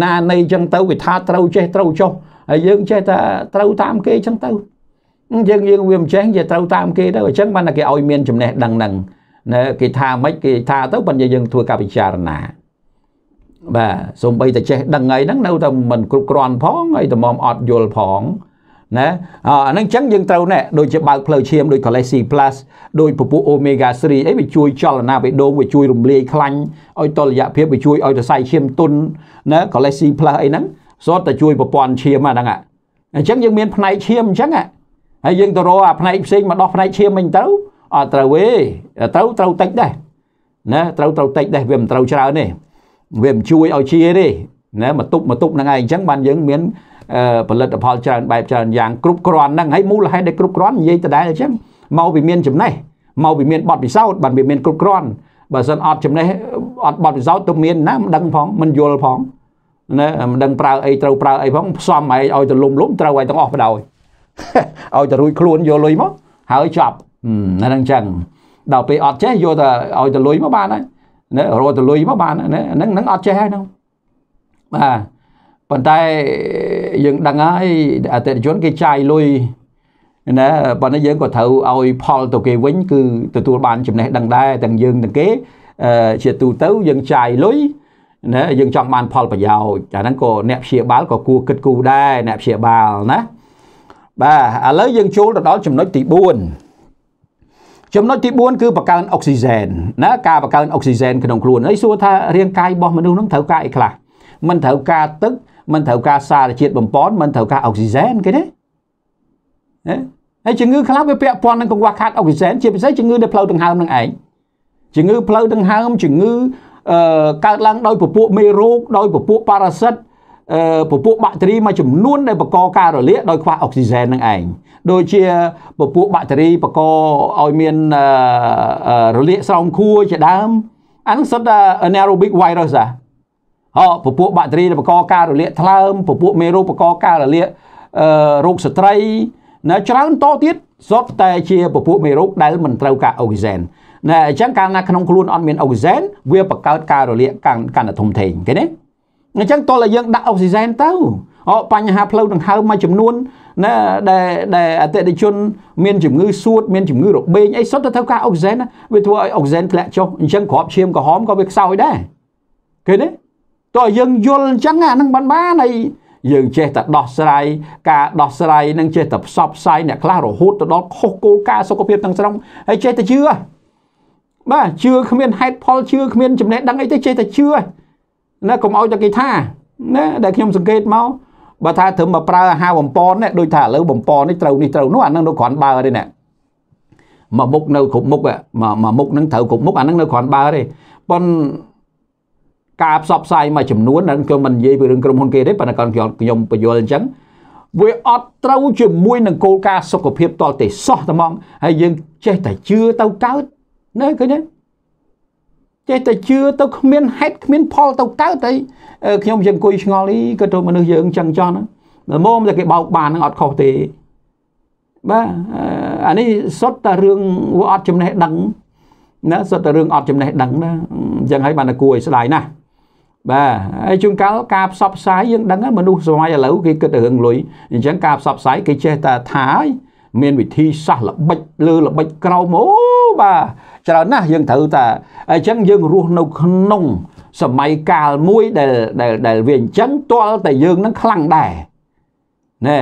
Speaker 1: ណានៃអញ្ចឹងទៅវាថាត្រូវចេះត្រូវចុះហើយយើងចេះតែត្រូវតាមគេអញ្ចឹងទៅយើងយើងវាមិនចេះនិយាយត្រូវតាមគេទៅអញ្ចឹងបានតែគេឲ្យមានចំណេះដឹងហ្នឹងគេថាម៉េចគេថាទៅប៉ុន្តែយើងធ្វើការពិចារណាបាទសំបីតែចេះដឹងអីហ្នឹងនៅតែមិនគ្រប់គ្រាន់ផងហើយតម្មអត់យល់ផងណាអាហ្នឹងអញ្ចឹងយើងត្រូវណែដូចជាបើកផ្លូវឈាមដូច Cholesterol C+ ដូចពពុះ Omega 3អីវាជួយចលនាបេះដូងវាជួយរំលាយខ្លាញ់ឲ្យតលយៈភាពវាជួយឲ្យសរសៃឈាមទន់ណា Cholesterol C+ អីហ្នឹងសតតែជួយប្រព័ន្ធឈាមហ្នឹងអញ្ចឹងយើងមានផ្នែកឈាមអញ្ចឹងហើយយើងទៅរកអាផ្នែកផ្សេងមកដោះផ្នែកឈាមវិញទៅអត់ត្រូវទេត្រូវត្រូវតិចដែរណាត្រូវត្រូវតិចដែរវាមិនត្រូវច្រើនទេវាមិនជួយឲ្យជាទេណាមកទប់មកទប់ហ្នឹងឯងអញ្ចឹងបានយើងមានផលិតផលច្រើនបែបច្រើនយ៉ាងគ្រប់គ្រាន់ហ្នឹងហើយមូលហេតុដែលគ្រប់គ្រាន់និយាយដដែលអញ្ចឹងមកពីមានចំណេះមកពីមានបទពិសោធន៍បានវាមានគ្រប់គ្រាន់បើសិនអត់ចំណេះអត់បទពិសោធន៍ទៅមានណាមិនដឹងផងមិនយល់ផងណាមិនដឹងប្រើអីត្រូវប្រើអីផងផ្សំឯងឲ្យទៅលុំលុំត្រូវឲ្យទាំងអស់បដ ாய் ឲ្យទៅរួយខ្លួនយកលុយមកហើយចប់ហ្នឹងអញ្ចឹងដល់ពេលអត់ចេះយកទៅឲ្យទៅលុយមកបានហើយណារត់ទៅលុយមកបានណាហ្នឹងហ្នឹងអត់ចេះហើយហ្នឹងបាទប៉ុន្តែយើងដឹងហើយអតិថិជនគេចាយលុយណាប៉ុន្តែយើងក៏ត្រូវឲ្យផលទៅគេវិញ គឺទទួលបានចំណេះដឹងដែរទាំងយើងទាំងគេជាទូទៅយើងចាយលុយណាយើងចង់បាន ផលប្រយោជន៍អាហ្នឹងក៏អ្នកព្យាបាលក៏គួរគិតគូរដែរអ្នកព្យាបាលណាបាទឥឡូវយើងចូលទៅដល់ចំណុចទី4ចំណុចទី4គឺបង្កើនអុកស៊ីហ្សែនណាការបង្កើនអុកស៊ីហ្សែនក្នុងខ្លួនហើយសួរថារាងកាយរបស់មនុស្សនឹងត្រូវការអីខ្លះมันត្រូវការទឹកมันត្រូវការសារជាតិបំប៉នมันត្រូវការអុកស៊ីហ្សែនគេទេណាហើយជំងឺខ្លះវាពាក់ព័ន្ធនឹងកង្វះខាតអុកស៊ីហ្សែនជាពិសេសជំងឺនៅផ្លូវដង្ហើមនឹងឯងជំងឺផ្លូវដង្ហើមជំងឺកើតឡើងដោយពពួកមេរោគដោយពពួកប៉ារ៉ាសិតពពួកបាក់តេរីមួយចំនួនដែលបង្កការរលាកដោយខ្វះអុកស៊ីហ្សែននឹងឯងដូចជាពពួកបាក់តេរីបង្កឲ្យមានរលាកស្រោមខួរជាដើមអានឹងសុទ្ធតែ anaerobic virus ហ៎ហ៎ពពួកបាក់តេរីដែលបង្កការរលាកថ្លើមពពួកមេរោគបង្កការរលាករោគស្ត្រីណាច្រើនតទៀតសុទ្ធតែ ជាពពួកមេរោគដែលមិនត្រូវការអុកស៊ីហ្សែនណាអញ្ចឹងកាលណាក្នុងខ្លួនអត់មានអុកស៊ីហ្សែនវាបង្កើតការរលាកកាន់តែធំធេងឃើញទេអញ្ចឹងតោះតែយើងដាក់អុកស៊ីសែនទៅអបញ្ហាផ្លូវដង្ហើមមួយចំនួនណាដែលដែលអតិថិជនមានជំងឺសួតមានជំងឺរបេងអីសុទ្ធតែត្រូវការអុកស៊ីសែនវាធ្វើឲ្យអុកស៊ីសែនធ្លាក់ចុះអញ្ចឹងក្របឈាមក្រហមក៏វាខ្សោយដែរឃើញទេតោះយើងយល់អញ្ចឹងអានឹងបានបានហើយយើងចេះតែដោះស្រាយការដោះស្រាយនឹងចេះតែផ្សព្វផ្សាយអ្នកខ្លះរហូតទៅដល់ខុសគោលការណ៍សុខភាពទាំងស្រុងហើយចេះតែជឿបាទជឿគ្មានហេតុផលជឿគ្មានចំណេះដឹងអីទេចេះតែជឿណាកុំឲ្យតែគេថាណាដែលខ្ញុំសង្កេតមកបើថាត្រឹមមកប្រើអាហារបំពន់នេះដូចថាឥឡូវបំពន់នេះត្រូវនេះត្រូវនោះអានឹងនៅគ្រាន់បើទេណាមក មុខនៅគ្រប់មុខមកមុខនឹងត្រូវគ្រប់មុខអានឹងនៅគ្រាន់បើទេប៉ុនការផ្សព្វផ្សាយមួយចំនួនខ្ញុំមិននិយាយពីរឿងក្រុមហ៊ុនគេទេប៉ុន្តែគាត់ខ្ញុំបញ្យល់អញ្ចឹងវាអត់ត្រូវ ជាមួយនឹងគោលការណ៍សុខភាពតលទេសោះតែហ្មងហើយយើងចេះតែជឿទៅកើតណាឃើញទេចេះតែជឿទៅគ្មានហេតុគ្មានផល ទៅកើតអីខ្ញុំយើងអង្គុយឆ្ងល់អីគិតទៅមនុស្សយើងចឹងចន់ល្មមតែគេបោកបាននឹងអត់ខុសទេបាទអានេះសុទ្ធតែរឿងវាអត់ចំណេះដឹងណាសុទ្ធតែរឿងអត់ចំណេះដឹងណាអញ្ចឹងហើយបានតែគួរឲ្យស្ដាយណាស់បាទហើយជួនកាលការផ្សព្វផ្សាយយើងដឹង មនុស្សសម័យឥឡូវគេគិតទៅរឿងលុយអញ្ចឹងការផ្សព្វផ្សាយគេចេះតែថាហើយមានវិធីសាស្ត្រល្បិចលើល្បិចក្រោមអូបាទច្រើនណាស់យើងត្រូវតែអញ្ចឹងយើងរស់នៅក្នុងសម័យកាលមួយដែលដែលដែលវាអញ្ចឹងទាល់តែយើងនឹងខ្លាំងដែរណែ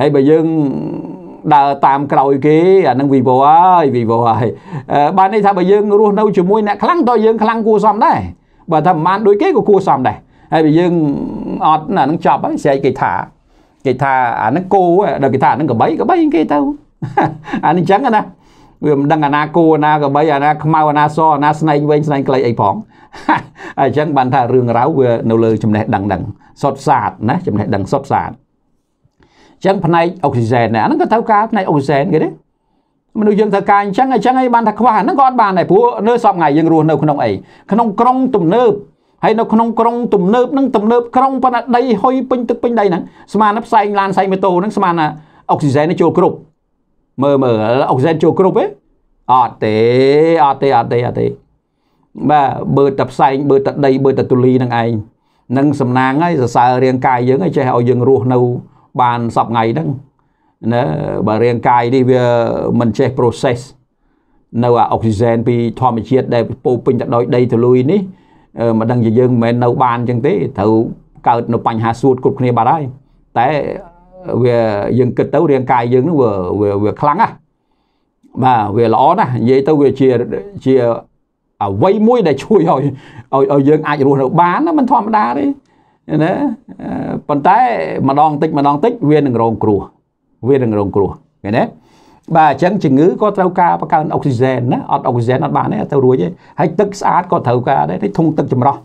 Speaker 1: ហើយបើយើងដើរតាមក្រោយគេអានឹងវិវរហើយវិវរហើយបាននេះថាបើយើងរស់នៅជាមួយអ្នកខ្លាំងតើយើងខ្លាំងគួរសមដែរបើថាមិនបានដូចគេក៏គួរសមដែរហើយបើយើងអត់អានឹងចប់ហើយស្រែកគេថាគេថាអានឹងគោដល់គេថាអានឹងកបីកបីគេទៅអានឹងអញ្ចឹងណាវាមិនដឹងអាណាគូអាណាកបីអាណាខ្មៅអាណាសអាណាស្នែងវែងស្នែងខ្លីអីផងអញ្ចឹងបានថារឿងរ៉ាវវានៅលើ ចំណេះដឹងហ្នឹងសុតសាតណាចំណេះដឹងសុតសាតអញ្ចឹងផ្នែកអុកស៊ីហ្សែនហ្នឹងអាហ្នឹងក៏ត្រូវការផ្នែកអុកស៊ីហ្សែនគេទេមនុស្សយើងត្រូវការអញ្ចឹងអញ្ចឹងឯងបានថាខ្វះហ្នឹងក៏អត់បានដែរព្រោះនៅសពថ្ងៃយើងរស់នៅក្នុងអីក្នុងក្រុងទំនើបហើយនៅក្នុងក្រុងទំនើបនឹងទំនើប ក្រុងប៉ុន្តែដីហុយពេញទឹកពេញដីហ្នឹងស្មានផ្សែងឡានផ្សែងម៉ូតូហ្នឹងស្មានអុកស៊ីហ្សែនចូលគ្រប់មើលមើលអុកស៊ីសែនចូលគ្រប់ទេអត់ទេអត់ទេអត់ទេអត់ទេបាទបើតែផ្សែងបើតែដីបើតែទូលីនឹងឯងនឹងសំណាងហើយសរសើររាងកាយយើងឲ្យចេះឲ្យយើងរស់នៅបានសប្ងៃហ្នឹងណាបើរាងកាយនេះវាមិនចេះ process នៅអាអុកស៊ីសែនពីធម្មជាតិដែលពោពេញទៅដោយដីទលុយនេះមិនដឹងជាយើងមិនមែននៅបានអញ្ចឹងទេត្រូវកើតនៅបញ្ហាសួតគ្រប់គ្នាបាត់ហើយតែវាយើងគិតទៅរាងកាយយើងនឹងវាវាខ្លាំងណាស់បាទវាល្អណាស់និយាយទៅវាជាជាអ្វីមួយដែលជួយឲ្យឲ្យឲ្យយើងអាចរស់នៅបានណាមិនធម្មតាទេណាប៉ុន្តែម្ដងតិចម្ដងតិចវានឹងរងគ្រោះវានឹងរងគ្រោះឃើញទេបាទអញ្ចឹងជំងឺក៏ត្រូវការបង្កើនអុកស៊ីហ្សែនណាអត់អុកស៊ីហ្សែនអត់បានទេទៅរួចទេហើយទឹកស្អាតក៏ត្រូវការដែរធុងទឹកចម្រោះ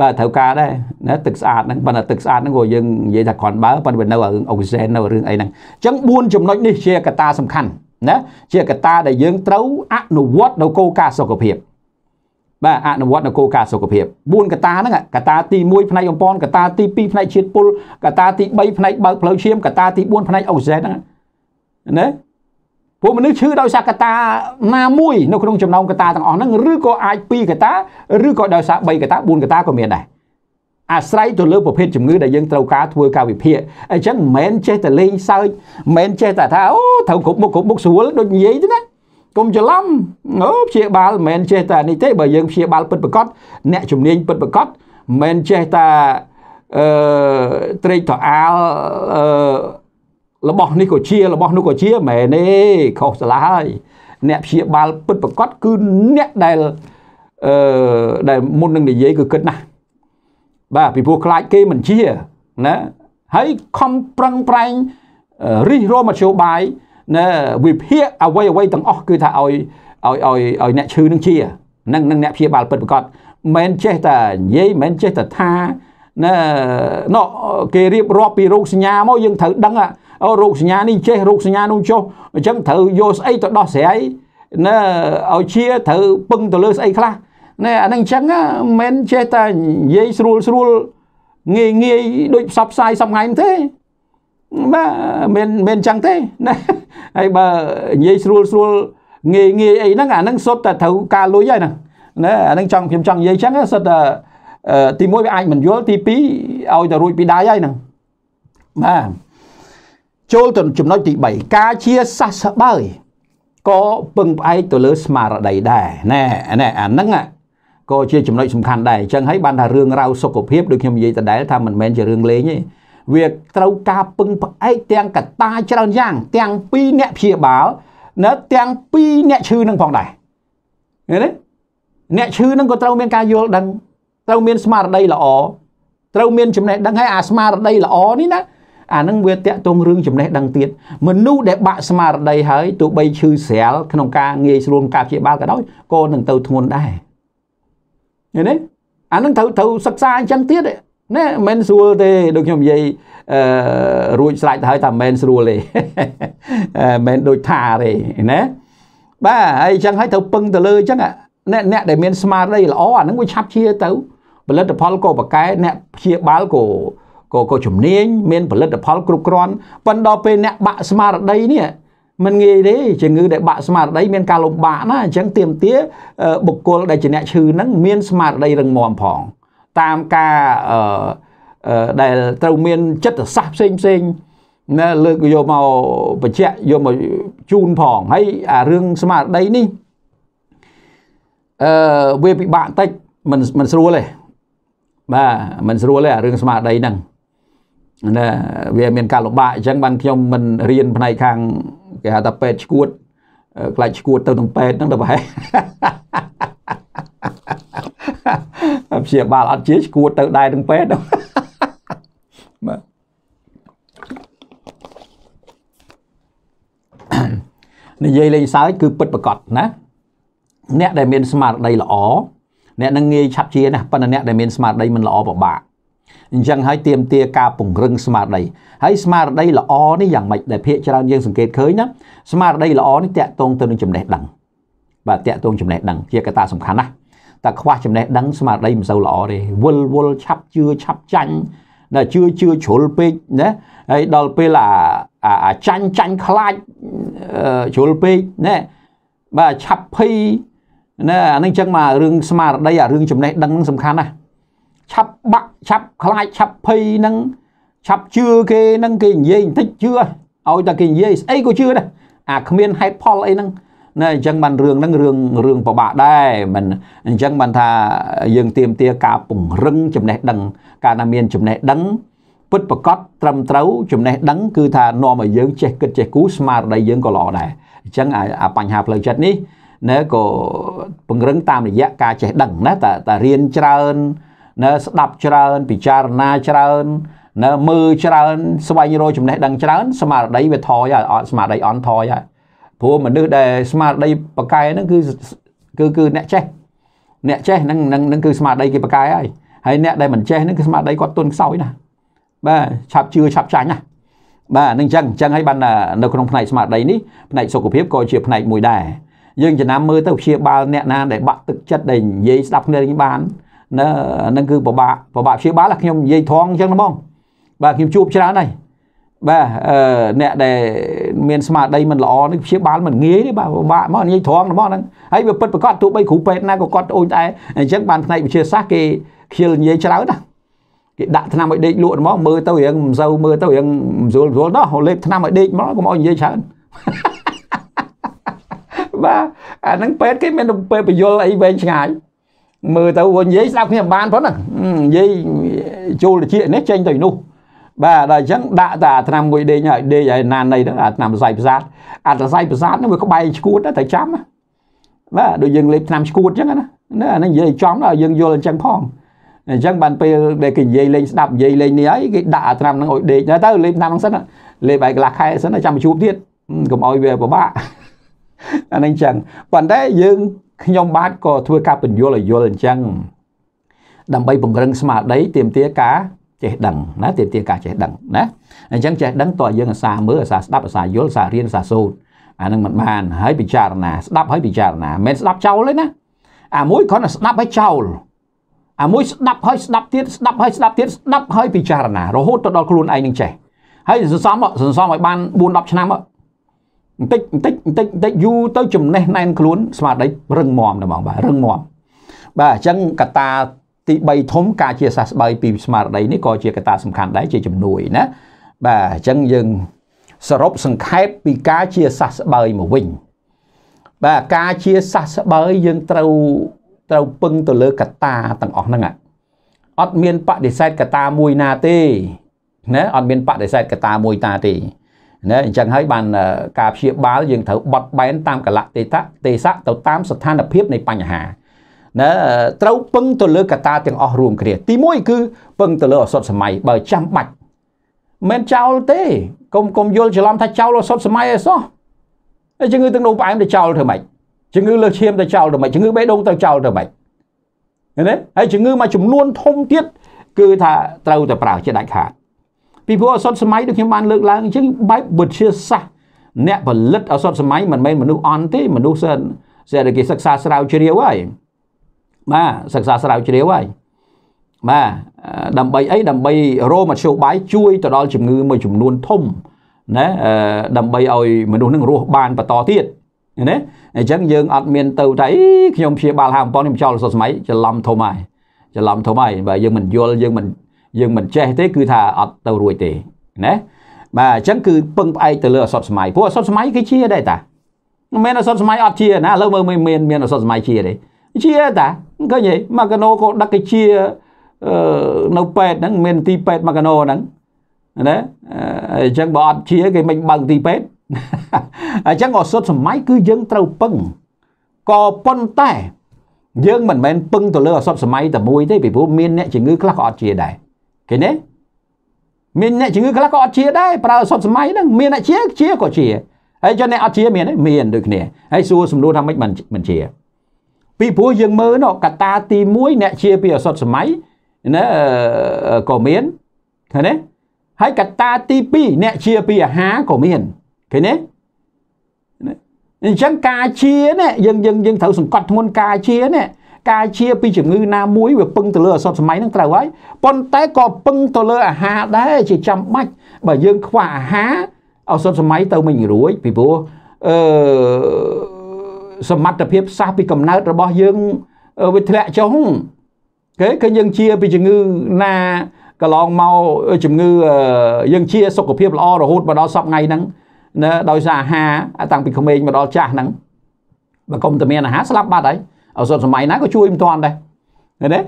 Speaker 1: បាទត្រូវការដែរណាទឹកស្អាតហ្នឹងប៉ុន្តែទឹកស្អាតហ្នឹងក៏យើងនិយាយថាគ្រាន់បើប៉ុន្តែវានៅរឿងអុកស៊ីសែននៅរឿងអីហ្នឹងអញ្ចឹង4ចំណុចនេះជាកត្តាសំខាន់ណាជាកត្តាដែលយើងត្រូវអនុវត្តនៅគោលការណ៍សុខភាពបាទអនុវត្តនៅគោលការណ៍សុខភាព4កត្តាហ្នឹងកត្តាទី1ផ្នែកអំពន់កត្តាទី2ផ្នែកជាតិពុលកត្តាទី3ផ្នែកបើកផ្លូវឈាមកត្តាទី4ផ្នែកអុកស៊ីសែនហ្នឹងណាព្រោះមនុស្សឈឺដោយសារកត្តាណាមួយនៅក្នុងចំណោមកត្តាទាំងអស់ហ្នឹងឬក៏អាច2កត្តាឬក៏ដោយសារ3កត្តា4កត្តាក៏មានដែរអាស្រ័យទៅលើប្រភេទជំងឺដែលយើងត្រូវការធ្វើការវិភាគអញ្ចឹងមិនមែនចេះតែលេងសើចមិនមែនចេះតែថាអូត្រូវគ្រប់មុខគ្រប់មុខស្រួលដូចនិយាយទេណាកុំច្រឡំអូព្យាបាលមិនមែនចេះតែនេះទេបើយើងព្យាបាលពិតប្រកបអ្នកជំនាញពិតប្រកបមិនមែនចេះតែអឺត្រេកត្រអាលអឺរបស់នេះក៏ជារបស់នោះក៏ជាមែនទេខុសឆ្លាស់ហើយអ្នកព្យាបាលពិតប្រកបគឺអ្នកដែលអឺដែលមុននឹងនិយាយគឺគិតណាស់បាទពីព្រោះខ្លាចគេមិនជាណាហើយខំប្រឹងប្រែងរិះរោមមធ្យោបាយណាវិភាគអ្វីអ្វីទាំងអស់គឺថាឲ្យឲ្យឲ្យឲ្យអ្នកឈឺនឹងជានឹងនឹងអ្នកព្យាបាលពិតប្រកបមិនចេះតែនិយាយមិនចេះតែថាណាណោះគេរៀបរាប់ពីរោគសញ្ញាមកយើងត្រូវដឹងអូរោគសញ្ញានេះចេះរោគសញ្ញានោះចុះអញ្ចឹងត្រូវយកស្អីទៅដោះស្រាយណាឲ្យជាត្រូវពឹងទៅលើស្អីខ្លះណាអានឹងអញ្ចឹងមិនចេះតែនិយាយស្រួលស្រួលងាយងាយដូចផ្សព្វផ្សាយសប្ងៃទេបាទមិនមិនអញ្ចឹងទេណាហើយបើនិយាយស្រួលស្រួលងាយងាយអីហ្នឹងអានឹងសុទ្ធតែត្រូវការលុយហើយហ្នឹងណាអានឹងចង់ខ្ញុំចង់និយាយអញ្ចឹងសុទ្ធតែទី1វាអាចមិនយល់ទី2ឲ្យតែរួចពីដៃហើយហ្នឹងបាទចូលទៅចំណុចទី3ការជាសះស្បើយក៏ពឹងផ្អែកទៅលើស្មារតីដែរណែណែអាហ្នឹងក៏ជាចំណុចសំខាន់ដែរអញ្ចឹងហើយបានថារឿងរ៉ាវសុខភាពដូចខ្ញុំនិយាយតដែលថាមិនមែនជារឿងលេងទេវាត្រូវការពឹងផ្អែកទាំងកត្តាច្រើនយ៉ាង ទាំងពីរអ្នកព្យាបាលនៅទាំងពីរអ្នកឈឺនឹងផងដែរឃើញទេអ្នកឈឺនឹងក៏ត្រូវមានការយល់ដឹង ត្រូវមានស្មារតីល្អត្រូវមានចំណេះដឹងហើយអាស្មារតីល្អនេះណាអានឹងវាតាក់ទងរឿងចំណេះដឹងទៀតមនុស្សដែលបាក់ស្មារតីហើយទោះបីឈឺស្រាលក្នុងការងាយស្រួលការព្យាបាលក៏ដោយក៏នឹងទៅធ្ងន់ដែរឃើញទេអានឹងត្រូវត្រូវសិក្សាអញ្ចឹងទៀតណាមិនស្រួលទេដូចខ្ញុំនិយាយអឺរួចស្រេចទៅហើយថាមិនស្រួលទេមិនដូចថាទេណាបាទហើយអញ្ចឹងហើយត្រូវពឹងទៅលើអញ្ចឹងអ្នកអ្នកដែលមានស្មារតីល្អអានឹងវាឆាប់ជាទៅផលិតផលក៏ប្រកែអ្នកព្យាបាលក៏ក៏ក៏ជំនាញមានផលិតផលគ្រប់គ្រាន់ប៉ុន្តែដល់ពេលអ្នកបាក់ស្មារតីនេះมันងាយទេជំងឺដែលបាក់ស្មារតីមានការលំបាកណាអញ្ចឹងទៀមទាបុគ្គលដែលជាអ្នកឈឺហ្នឹងមានស្មារតីរឹងមាំផង តាមការដែលត្រូវមានចិត្តសាស្ត្រផ្សេងផ្សេងណាលើកយកមកបញ្ជាក់យកមកជូនផងហើយអារឿងស្មារតីនេះអឺវាពិបាកតិចមិនមិនស្រួលទេបាទមិនស្រួលទេអារឿងស្មារតីហ្នឹងណាវាមានការលំបាកអញ្ចឹងបានខ្ញុំមិនរៀនផ្នែកខាងគេហៅថាពេទ្យឈួតខ្លាចឈួតទៅនឹងពេទ្យហ្នឹងទៅប្រហែលព្យាបាលអត់ជាឈួតទៅដែរនឹងពេទ្យហ្នឹងបាទនិយាយលេងសើចគឺពិតប្រកបណា អ្នកដែលមានស្មារតីល្អអ្នកនឹងងាយឆាប់ជាណាប៉ុន្តែអ្នកដែលមានស្មារតីមិនល្អពិបាកអញ្ចឹងហើយទៀមទាការពង្រឹងស្មារតីហើយស្មារតីល្អនេះយ៉ាងម៉េចដែលភាកច្រើនយើងសង្កេតឃើញណាស្មារតីល្អនេះតាក់ទងទៅនឹងចំណេះដឹង បាទតាក់ទងចំណេះដឹងជាកត្តាសំខាន់ណាស់តែខ្វះចំណេះដឹងស្មារតីមិនសូវល្អទេវល់វល់ឆាប់ជឿឆាប់ចាញ់ណាជឿជឿជ្រុលពេកណាហើយដល់ពេលអាអាចាញ់ចាញ់ខ្លាចជ្រុលពេកណាបាទឆាប់ភ័យណាអានឹងចឹងមករឿងស្មារតីអារឿងចំណេះដឹងនឹងសំខាន់ណាស់ឆាប់បាក់ឆាប់ខ្លាចឆាប់ភ័យនឹងឆាប់ជឿគេនឹងគេនិយាយបន្តិចជឿឲ្យតែគេនិយាយស្អីក៏ជឿដែរអាគ្មានហេតុផលអីហ្នឹងណាអញ្ចឹងបានរឿងហ្នឹងរឿងរឿងពិបាកដែរមិនអញ្ចឹងបានថាយើងទៀមទាការពង្រឹងចំណេះដឹង ការណាមាន ចំណេះដឹងពិតប្រកបត្រឹមត្រូវ ចំណេះដឹង គឺ ថានាំឲ្យយើងចេះគិតចេះគូរស្មារតីយើងក៏ល្អដែរអញ្ចឹងអាបញ្ហាផ្លូវចិត្តនេះណាក៏ពង្រឹងតាមរយៈការចេះដឹងណាតែតែរៀនច្រើននៅស្ដាប់ច្រើនពិចារណាច្រើននៅមើលច្រើនស្វែងរកចំណេះដឹងច្រើនស្មារតីវាថយហើយអត់ស្មារតីអន់ថយហើយព្រោះមនុស្សដែលស្មារតីប៉កែហ្នឹងគឺគឺគឺអ្នកចេះអ្នកចេះហ្នឹងហ្នឹងគឺស្មារតីគេប៉កែហើយហើយអ្នកដែលមិនចេះហ្នឹងគឺស្មារតីគាត់ទន់ខ្សោយណាបាទឆាប់ជឿឆាប់ចាញ់ណាបាទនឹងអញ្ចឹងអញ្ចឹងហើយបាននៅក្នុងផ្នែកស្មារតីនេះផ្នែកសុខភាពក៏ជាផ្នែកមួយដែរយើងចំណាំមើលទៅព្យាបាលអ្នកណាដែលបាក់ទឹកចិត្តដែលនិយាយស្ដាប់គ្នាបានណាហ្នឹងគឺពិបាកពិបាកព្យាបាលខ្ញុំនិយាយត្រង់អញ្ចឹងហ្មងបាទខ្ញុំជួបច្រើនហើយបាទអឺអ្នកដែលមាន ស្មារតីមិនល្អនេះព្យាបាលមិនងាយទេបាទពិបាកមកនិយាយត្រង់ហ្មងហ្នឹងហើយវាពិតប្រកបទោះបីគ្រូពេទ្យណាក៏គាត់អូនតែអញ្ចឹងបានផ្នែកវិទ្យាសាស្ត្រគេខ្ជិលនិយាយច្រើនណាគេដាក់ថ្នាំឲ្យដេកលក់ហ្មងមើលទៅរៀងមិនសូវមើលទៅរៀងមិនស្រួលស្រួលដោះលេបថ្នាំឲ្យដេកមកកុំឲ្យនិយាយច្រើនបាទអាហ្នឹងពេទ្យគេមានពេលបញ្យលអីវែងឆ្ងាយមើលទៅនិយាយស្ដាប់គ្នាបានប៉ុណ្ណានិយាយជូលជានេះចេញទៅនោះបាទដល់អញ្ចឹងដាក់តែអាឆ្នាំមួយដេញហើយដេញហើយណានៃហ្នឹងអាឆ្នាំស័យប្រាសាទអាស័យប្រាសាទហ្នឹងវាក្បែរឈួតតែចាំបាទដូចយើងលេបឆ្នាំឈួតអញ្ចឹងណាណាអាហ្នឹងនិយាយចំដល់យើងយល់អញ្ចឹងផងអញ្ចឹងបានពេលដែលគេនិយាយលេងស្ដាប់និយាយលេងនេះហើយគេដាក់អាឆ្នាំហ្នឹងឲ្យដេកទៅលេបឆ្នាំហ្នឹងសិនលេបឲ្យកន្លះខែសិនចាំជួបទៀតកុំឲ្យវាពិបាកអាហ្នឹងអញ្ចឹងប៉ុន្តែយើងខ្ញុំបាទក៏ធ្វើការបញ្យល់ឲ្យយល់អញ្ចឹងដើម្បីពង្រឹងស្មារតីទាមទារការចេះដឹងណាទាមទារការចេះដឹងណាអញ្ចឹងចេះដឹងតើយើងអាសាមើលអាសាស្ដាប់អាសាយល់អាសារៀនអាសាសូត្រអានឹងមិនបានហើយពិចារណាស្ដាប់ហើយពិចារណាមិនស្ដាប់ចោលទេណាអាមួយគ្រាន់តែស្ដាប់ហើយចោលអាមួយស្ដាប់ហើយស្ដាប់ទៀតស្ដាប់ហើយស្ដាប់ទៀតស្ដាប់ហើយពិចារណារហូតទៅដល់ខ្លួនឯងនឹងចេះហើយសន្សំសន្សំឲ្យបាន4 10ឆ្នាំបន្តិចបន្តិចបន្តិចបន្តិចយូរទៅចំណេះណែនខ្លួនស្មារតីរឹងមាំដែរបងបាទរឹងមាំបាទអញ្ចឹងកតាទី3ធំការជាសះស្បើយពីស្មារតីនេះក៏ជាកតាសំខាន់ដែរជាជំនួយណាបាទអញ្ចឹងយើងសរុបសង្ខេបពីការជាសះស្បើយមកវិញបាទការជាសះស្បើយយើងត្រូវត្រូវពឹងទៅលើកតាទាំងអស់ហ្នឹងអត់មានបដិសេធកតាមួយណាទេណាអត់មានបដិសេធកតាមួយតាទេណាអញ្ចឹងហើយបានការព្យាបាលយើងត្រូវបត់បែនតាមកលៈទេសៈទេសៈទៅតាមស្ថានភាពនៃបញ្ហាណាត្រូវពឹងទៅលើកត្តាទាំងអស់រួមគ្នាទី1គឺពឹងទៅលើអសតសម័យបើចាំបាច់មិនចោលទេកុំកុំយល់ច្រឡំថាចោលអសតសម័យអីសោះហើយជំងឺទឹកនោមផ្អែមទៅចោលធ្វើម៉េចជំងឺលើសឈាមទៅចោលធ្វើម៉េចជំងឺបេះដូងទៅចោលធ្វើម៉េចឃើញទេហើយជំងឺមួយចំនួនធំទៀតគឺថាត្រូវតែប្រើជាដាច់ខាតពីព្រោះឱសថសម័យដូចខ្ញុំបានលើកឡើងអញ្ចឹងបែបវិទ្យាសាស្ត្រអ្នកផលិតឱសថសម័យមិនមែនមនុស្សអន់ទេមនុស្សសិនស្អីគេសិក្សាស្រាវជ្រាវហើយបាទសិក្សាស្រាវជ្រាវហើយបាទដើម្បីអីដើម្បីរោមធ្យោបាយជួយទៅដល់ជំងឺមួយចំនួនធំណាដើម្បីឲ្យមនុស្សនឹងរស់បានបន្តទៀតណាអញ្ចឹងយើងអត់មាន ទៅតែខ្ញុំព្យាបាល57ខ្ញុំចោលសុខសម័យច្រឡំធំហើយច្រឡំធំហើយបើយើងមិនយល់យើងមិនយើងមិនចេះទេគឺថាអត់ទៅរួចទេណាបាទអញ្ចឹងគឺពឹងផ្អែកទៅលើអសតសម័យព្រោះអសតសម័យគេជាដែរតាមិនមែនអសតសម័យអត់ជាណាឥឡូវមើលមិនមានមានអសតសម័យជាទេជាតាឃើញទេម៉ាកាណូក៏ដឹកគេជានៅពេទ្យហ្នឹង មានទីពេទ្យម៉ាកាណូហ្នឹងណាអញ្ចឹងបើអត់ជាគេមិនបើកទីពេទ្យអញ្ចឹងអសុទ្ធសម័យគឺយើងត្រូវពឹងក៏ប៉ុន្តែយើងមិនមែនពឹងទៅលើអសុទ្ធសម័យតែមួយទេពីព្រោះមានអ្នកជំងឺខ្លះក៏អត់ជាដែរគេទេមានអ្នកជំងឺខ្លះក៏អត់ជាដែរប្រើសុទ្ធសម័យហ្នឹងមានអ្នកជាជាក៏ជាហើយចុះអ្នកអត់ជាមានទេមានដូចគ្នាហើយសួរសំណួរថាម៉េចមិនមិនជា ពីព្រោះយើងមើលនោះកតាទី1អ្នកជាពីអសុទ្ធសម័យណាក៏មានឃើញទេហើយកតាទី2អ្នកជាពីអាហារក៏មានឃើញទេអញ្ចឹងការជានេះយើងយើងយើងត្រូវសង្កត់ធ្ងន់ការជានេះការជាពីជំងឺណាមួយវាពឹងទៅលើអសតសម័យនឹងត្រូវហើយប៉ុន្តែក៏ពឹងទៅលើអាហារដែរជាចាំបាច់បើយើងខ្វះអាហារអសតសម័យទៅមិនរួចពីព្រោះអឺសមត្ថភាពសាសពីកំណើតរបស់យើងវាធ្លាក់ចុះគេគឺយើងជាពីជំងឺណាកន្លងមកជំងឺយើងជាសុខភាពល្អរហូតមកដល់សប្ថ្ងៃហ្នឹងណាដោយសារអាហារតាំងពីក្មេងមកដល់ចាស់ហ្នឹងបើកុំតែមានអាហារស្លាប់បាត់ហើយឱសថសម័យណាក៏ជួយមិនទាន់ដែរឃើញទេ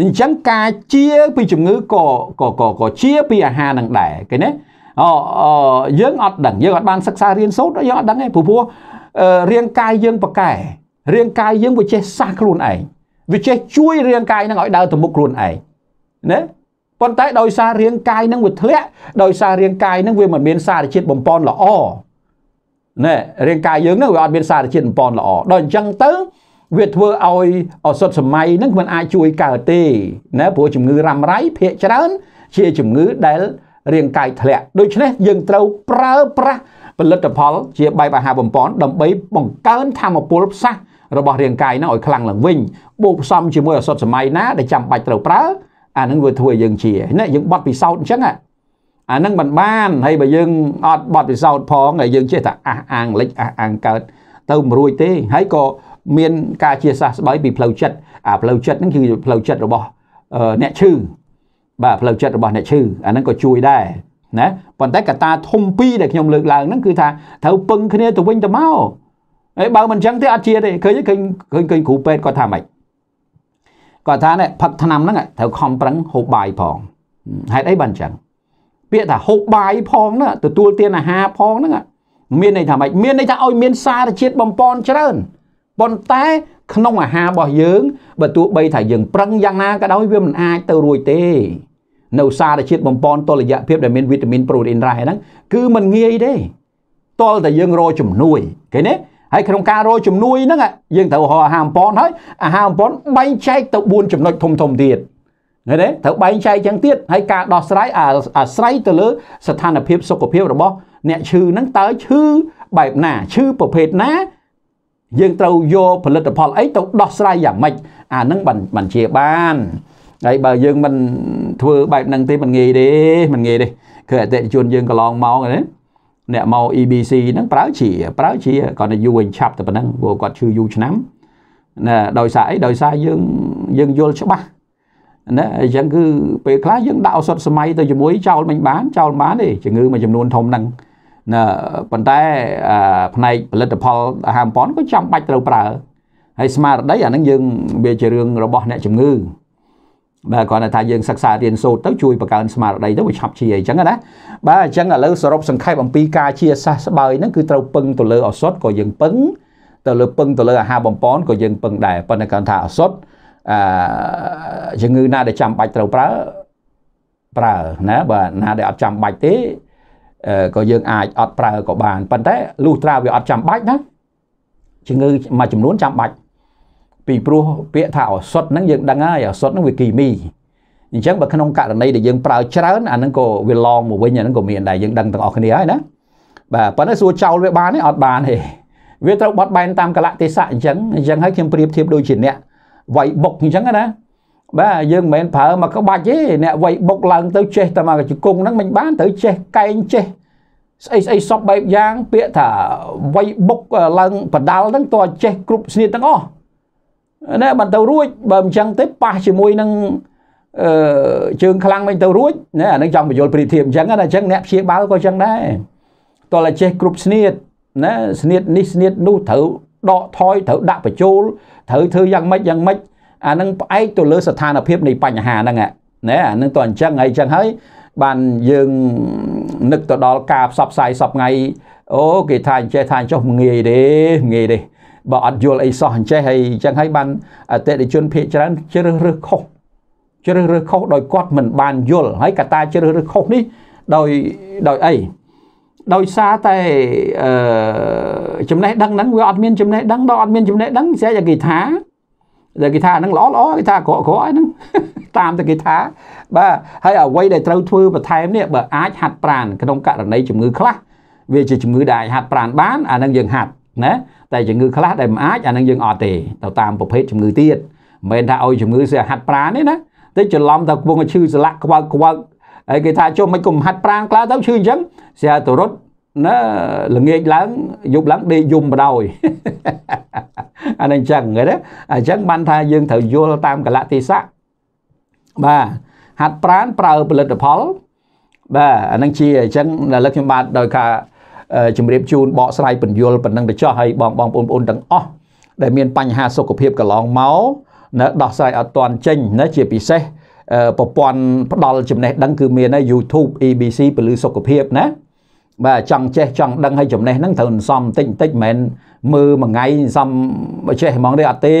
Speaker 1: អញ្ចឹងការជាពីជំងឺក៏ក៏ក៏ក៏ជាពីអាហារនឹងដែរឃើញទេអូយើងអត់ដឹងយើងអត់បានសិក្សារៀនសូត្រយើងអត់ដឹងទេព្រោះព្រោះរាងកាយយើងប៉កែរាងកាយយើងវាចេះសះខ្លួនឯងវាចេះជួយរាងកាយនឹងឲ្យដើរទៅមុខខ្លួនឯងណាប៉ុន្តែដោយសាររាងកាយនឹងវាធ្លាក់ដោយសាររាងកាយនឹងវាមិនមានសារជាតិបំប៉នល្អណែរាងកាយយើងនឹងវាអត់មានសារជាតិបំប៉នល្អដល់អញ្ចឹងទៅវាធ្វើឲ្យឱសថសម័យហ្នឹងมันអាចជួយកើតទេណាព្រោះជំងឺរ៉ាំរ៉ៃភាកច្រើន ជាជំងឺដែលរាងកាយធ្លាក់ដូច្នេះយើងត្រូវប្រើប្រាស់ផលិតផលជាបែបអាហារបំពន់ដើម្បីបង្កើនធម្មពលផ្សះរបស់រាងកាយហ្នឹងឲ្យខ្លាំងឡើងវិញបូកផ្សំជាមួយឱសថសម័យណាដែលចាំបាច់ត្រូវប្រើអានឹងវាធ្វើឲ្យយើងជាណាយើងបត់ពិសោធន៍អញ្ចឹងអានឹងមិនបានហើយបើយើងអត់បត់ពិសោធន៍ផងហើយយើងចេះតែអះអាងលិចអះអាងកើត ទៅមិនរួចទេហើយក៏មានការជាសះស្បើយពីផ្លូវចិត្តអាផ្លូវចិត្តហ្នឹងគឺផ្លូវចិត្តរបស់អ្នកឈឺបាទផ្លូវចិត្តរបស់អ្នកឈឺអាហ្នឹងក៏ជួយដែរណាប៉ុន្តែកត្តាធំពីរដែលខ្ញុំលើកឡើងហ្នឹងគឺថាត្រូវពឹងគ្នាទៅវិញទៅមកហើយបើមិនចឹងទេអត់ជាទេឃើញឃើញឃើញឃើញគ្រូពេទ្យគាត់ថាម៉េចគាត់ថានេះផឹកថ្នាំហ្នឹងត្រូវខំប្រឹងហូបបាយផងហេតុអីបានចឹងពាក្យថាហូបបាយផងណាទទួលទានអាហារផងហ្នឹងមានន័យថាម៉េចមានន័យថាឲ្យមានសារជាតិបំពន់ច្រើនប៉ុន្តែ ក្នុងអាហាររបស់យើងបើទោះបីថាយើង ប្រឹងយ៉ាងណាក៏ដោយវាមិនអាចទៅរួចទេនៅសារជាតិបំពន់តុល្យភាពដែលមានវីតាមីនប្រូតេអ៊ីនរ៉ែហ្នឹងគឺมันងាយទេតលតែយើងរកជំនួយឃើញទេហើយក្នុងការរកជំនួយហ្នឹងយើងត្រូវរកអាហារបំពន់ហើយអាហារបំពន់បែងចែកទៅ4ចំណុចធំធំទៀតឃើញទេត្រូវបែងចែកចឹងទៀតហើយការដោះស្រាយអាស្រ័យទៅលើ ស្ថានភាពសុខភាពរបស់ អ្នកឈឺហ្នឹងតើឈឺបែបណាឈឺប្រភេទណាយើងត្រូវយកផលិតផលអីទៅដោះស្រាយយ៉ាងម៉េចអាហ្នឹងបានជាបានហើយបើយើងមិនធ្វើបែបហ្នឹងទេមិនងាយទេមិនងាយទេគឺអតិថិជនយើងកន្លងមកណាអ្នកមក EBC ហ្នឹងប្រើជាប្រើជាគាត់ទៅយូរឯងឆាប់តែប៉ុណ្ណឹងព្រោះគាត់ឈឺយូរឆ្នាំណាដោយសារអីដោយសារយើងយើងយល់ច្បាស់ណាអញ្ចឹងគឺពេលខ្លះយើងដាក់ឱសថសម័យទៅជាមួយចោលមិនបានចោលបានទេជំងឺមួយចំនួន ធំហ្នឹងណាប៉ុន្តែផ្នែកផលិតផលអាហារប៉ុនក៏ចាំបាច់ត្រូវប្រើហើយស្មារតីអានឹងយើងវាជារឿងរបស់ អ្នកជំងឺបាទគ្រាន់តែថាយើងសិក្សារៀនសូត្រទៅ ជួយបង្កើនស្មារតីទៅវាឆាប់ជាអញ្ចឹងណាបាទអញ្ចឹងឥឡូវសរុបសង្ខេបអំពីការជាសះស្បើយហ្នឹងគឺត្រូវពឹងទៅលើឱសថក៏យើងពឹងទៅលើ ពឹងទៅលើអាហារបំពន់ក៏យើងពឹងដែរប៉ុន្តែគាត់ថាឱសថអឺជំងឺណាដែលចាំបាច់ត្រូវប្រើប្រើណាបាទណាដែលអត់ចាំបាច់ទេក៏យើងអាចអត់ប្រើក៏បានប៉ុន្តែលុះត្រាវាអត់ចាំបាច់ណាជំងឺមួយចំនួនចាំបាច់ពីព្រោះពាក្យថាឱសថហ្នឹងយើងដឹងហើយឱសថហ្នឹងវាគីមីអញ្ចឹងបើក្នុងករណីដែលយើងប្រើច្រើនអាហ្នឹងក៏វាឡងមកវិញអាហ្នឹងក៏មានដែរយើងដឹងទាំងអស់គ្នាហើយណាបាទប៉ុន្តែសួរចោលវាបានទេអត់បានទេវាត្រូវបត់បែនតាមកលៈទេសៈអញ្ចឹងអញ្ចឹងហើយខ្ញុំប្រៀបធៀបដូចជាអ្នកវាយបុកអញ្ចឹងណាបាទយើងមិនមែនប្រើមកក្បាច់ទេអ្នកវ័យបុកឡើងទៅចេះតែមកជង្គង់ហ្នឹងមិនបានត្រូវចេះកែងចេះស្អីស្អីសពបែបយ៉ាងពាក្យថាវ័យបុកឡើងបដាល់ហ្នឹងតើចេះគ្រប់ស្នៀតទាំងអស់ណាបានទៅរួចបើមិនចឹងទេប៉ះជាមួយនឹងអឺជើងខ្លាំងវិញទៅរួចណាអានឹងចង់បញ្យលព្រាធៀបអញ្ចឹងណាអញ្ចឹងអ្នកព្យាបាលក៏អញ្ចឹងដែរតើតែចេះគ្រប់ស្នៀតណាស្នៀតនេះស្នៀតនោះត្រូវដកថយត្រូវដាក់បញ្ចូលត្រូវធ្វើយ៉ាងម៉េចយ៉ាងម៉េចអានឹងផ្អែកទៅលើស្ថានភាពនៃបញ្ហាហ្នឹងណាអានឹងទៅអញ្ចឹងហើយអញ្ចឹងហើយបានយើងនឹកទៅដល់ការផ្សព្វផ្សាយសពថ្ងៃអូគេថាអញ្ចេះថាអញ្ចោះងាយទេងាយទេបើអត់យល់អីសោះអញ្ចេះហើយអញ្ចឹងហើយបានអតិថិជនភាកច្រើនជ្រើសរើសខុសជ្រើសរើសខុសដោយគាត់មិនបានយល់ហើយកត្តាជ្រើសរើសខុសនេះដោយដោយអីដោយសារតែអឺចំណេះដឹងហ្នឹងវាអត់មានចំណេះដឹងដល់អត់មានចំណេះដឹងស្អែកគេថាដែលគេថាហ្នឹងល្អល្អគេថាក្រក់ក្រក់ហ្នឹងតាមតែគេថាបាទហើយអ្វីដែលត្រូវធ្វើបន្ថែមនេះបើអាចហាត់ប្រាណក្នុងករណីជំងឺខ្លះវាជាជំងឺដែលអាចហាត់ប្រាណបានអាហ្នឹងយើងហាត់ណាតែជំងឺខ្លះដែលមិនអាចអាហ្នឹងយើងអត់ទេទៅតាមប្រភេទជំងឺទៀតមិនមែនថាឲ្យជំងឺស្អាហាត់ប្រាណទេណាតែច្រឡំថាគួងឈឺស្លាក់ខ្វើកខ្វើកហើយគេថាចុះមិនគុំហាត់ប្រាណខ្លះទៅឈឺអញ្ចឹងស្អាទៅរត់ណាល្ងាចឡើងយប់ឡើងដេកយំបដោយអានឹងអញ្ចឹងឃើញទេអញ្ចឹងបានថាយើងត្រូវយល់តាមកលៈទេសៈបាទហាត់ប្រានប្រើផលិតផល បាទអានឹងជាអញ្ចឹងដល់ខ្ញុំបាទដោយការជំរាបជូនបកស្រាយបញ្យលប៉ុណ្ណឹងទៅចោះហើយបងបងបងប្អូនទាំងអស់ដែលមានបញ្ហាសុខភាពកន្លងមកណាដោះស្រាយអត់តាន់ចេញណាជាពិសេសប្រព័ន្ធផ្ដល់ចំណេះដឹង គឺមាន YouTube EBC ពលឺសុខភាពណាបាទចង់ចេះចង់ដឹងឲ្យចំណេះហ្នឹងត្រូវសំតិចតិចមិនមែនមើលមួយថ្ងៃសំចេះហ្មងទេអត់ទេ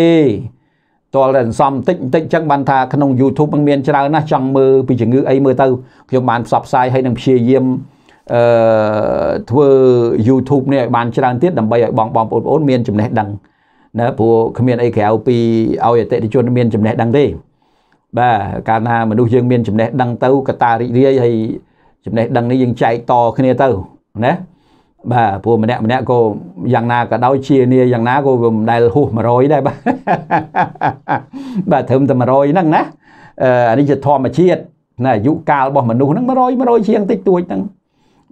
Speaker 1: តលតែសំតិចតិចចឹងបានថាក្នុង YouTube នឹងមានច្រើនណាស់ចង់មើលពីជំងឺអីមើលទៅខ្ញុំបានផ្សព្វផ្សាយឲ្យនឹងព្យាយាមអឺធ្វើ YouTube នេះឲ្យបានច្រើនទៀតដើម្បីឲ្យបងបងប្អូនមានចំណេះដឹងណាព្រោះគ្មានអីក្រៅពីឲ្យអតិថិជនមានចំណេះដឹងទេបាទកាលណាមនុស្សយើងមានចំណេះដឹងទៅកតារីករាយហើយចំណេះដឹងនេះយើងចែកតគ្នាទៅណាបាទព្រោះម្នាក់ម្នាក់ក៏យ៉ាងណាក៏ដោយជានីយ៉ាងណាក៏មិនដែលហួស100ដែរបាទបាទត្រឹមតែ100ហ្នឹងណាអានេះជាធម្មជាតិណាអាយុកាលរបស់មនុស្សហ្នឹង100 100ជាងតិចតួចហ្នឹង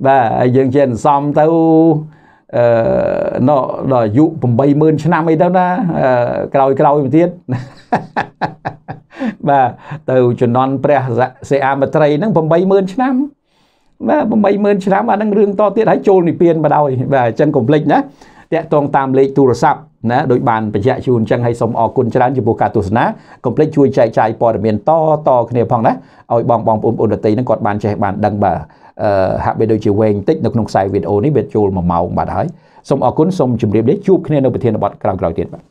Speaker 1: បាទហើយយើងជាអន្សំទៅអឺណដល់អាយុ80000ឆ្នាំអីទៅណាក្រោយក្រោយមកទៀតបាទទៅជំនន់ព្រះសិអាមត្រីហ្នឹង80000ឆ្នាំបាទ80000ឆ្នាំអានឹងរឿងតទៀតហើយចូលនិព្វានបណ្ដោយបាទអញ្ចឹងកុំភ្លេចណាតាក់ទងតាមលេខទូរស័ព្ទណាដោយបានបញ្ជាក់ជូនអញ្ចឹងហើយសូមអរគុណច្រើនចំពោះការទស្សនាកុំភ្លេចជួយចែកចាយព័ត៌មានតតគ្នាផងណាឲ្យបងបងប្អូនប្អូនដទៃហ្នឹងគាត់បានចេះបានដឹងបាទអឺហាក់បីដូចជាវែងតិចនៅក្នុងខ្សែវីដេអូនេះវាចូល1ម៉ោងបាត់ហើយសូមអរគុណសូមជម្រាបលាជួបគ្នានៅប្រធានបទក្រោយៗទៀតបាទ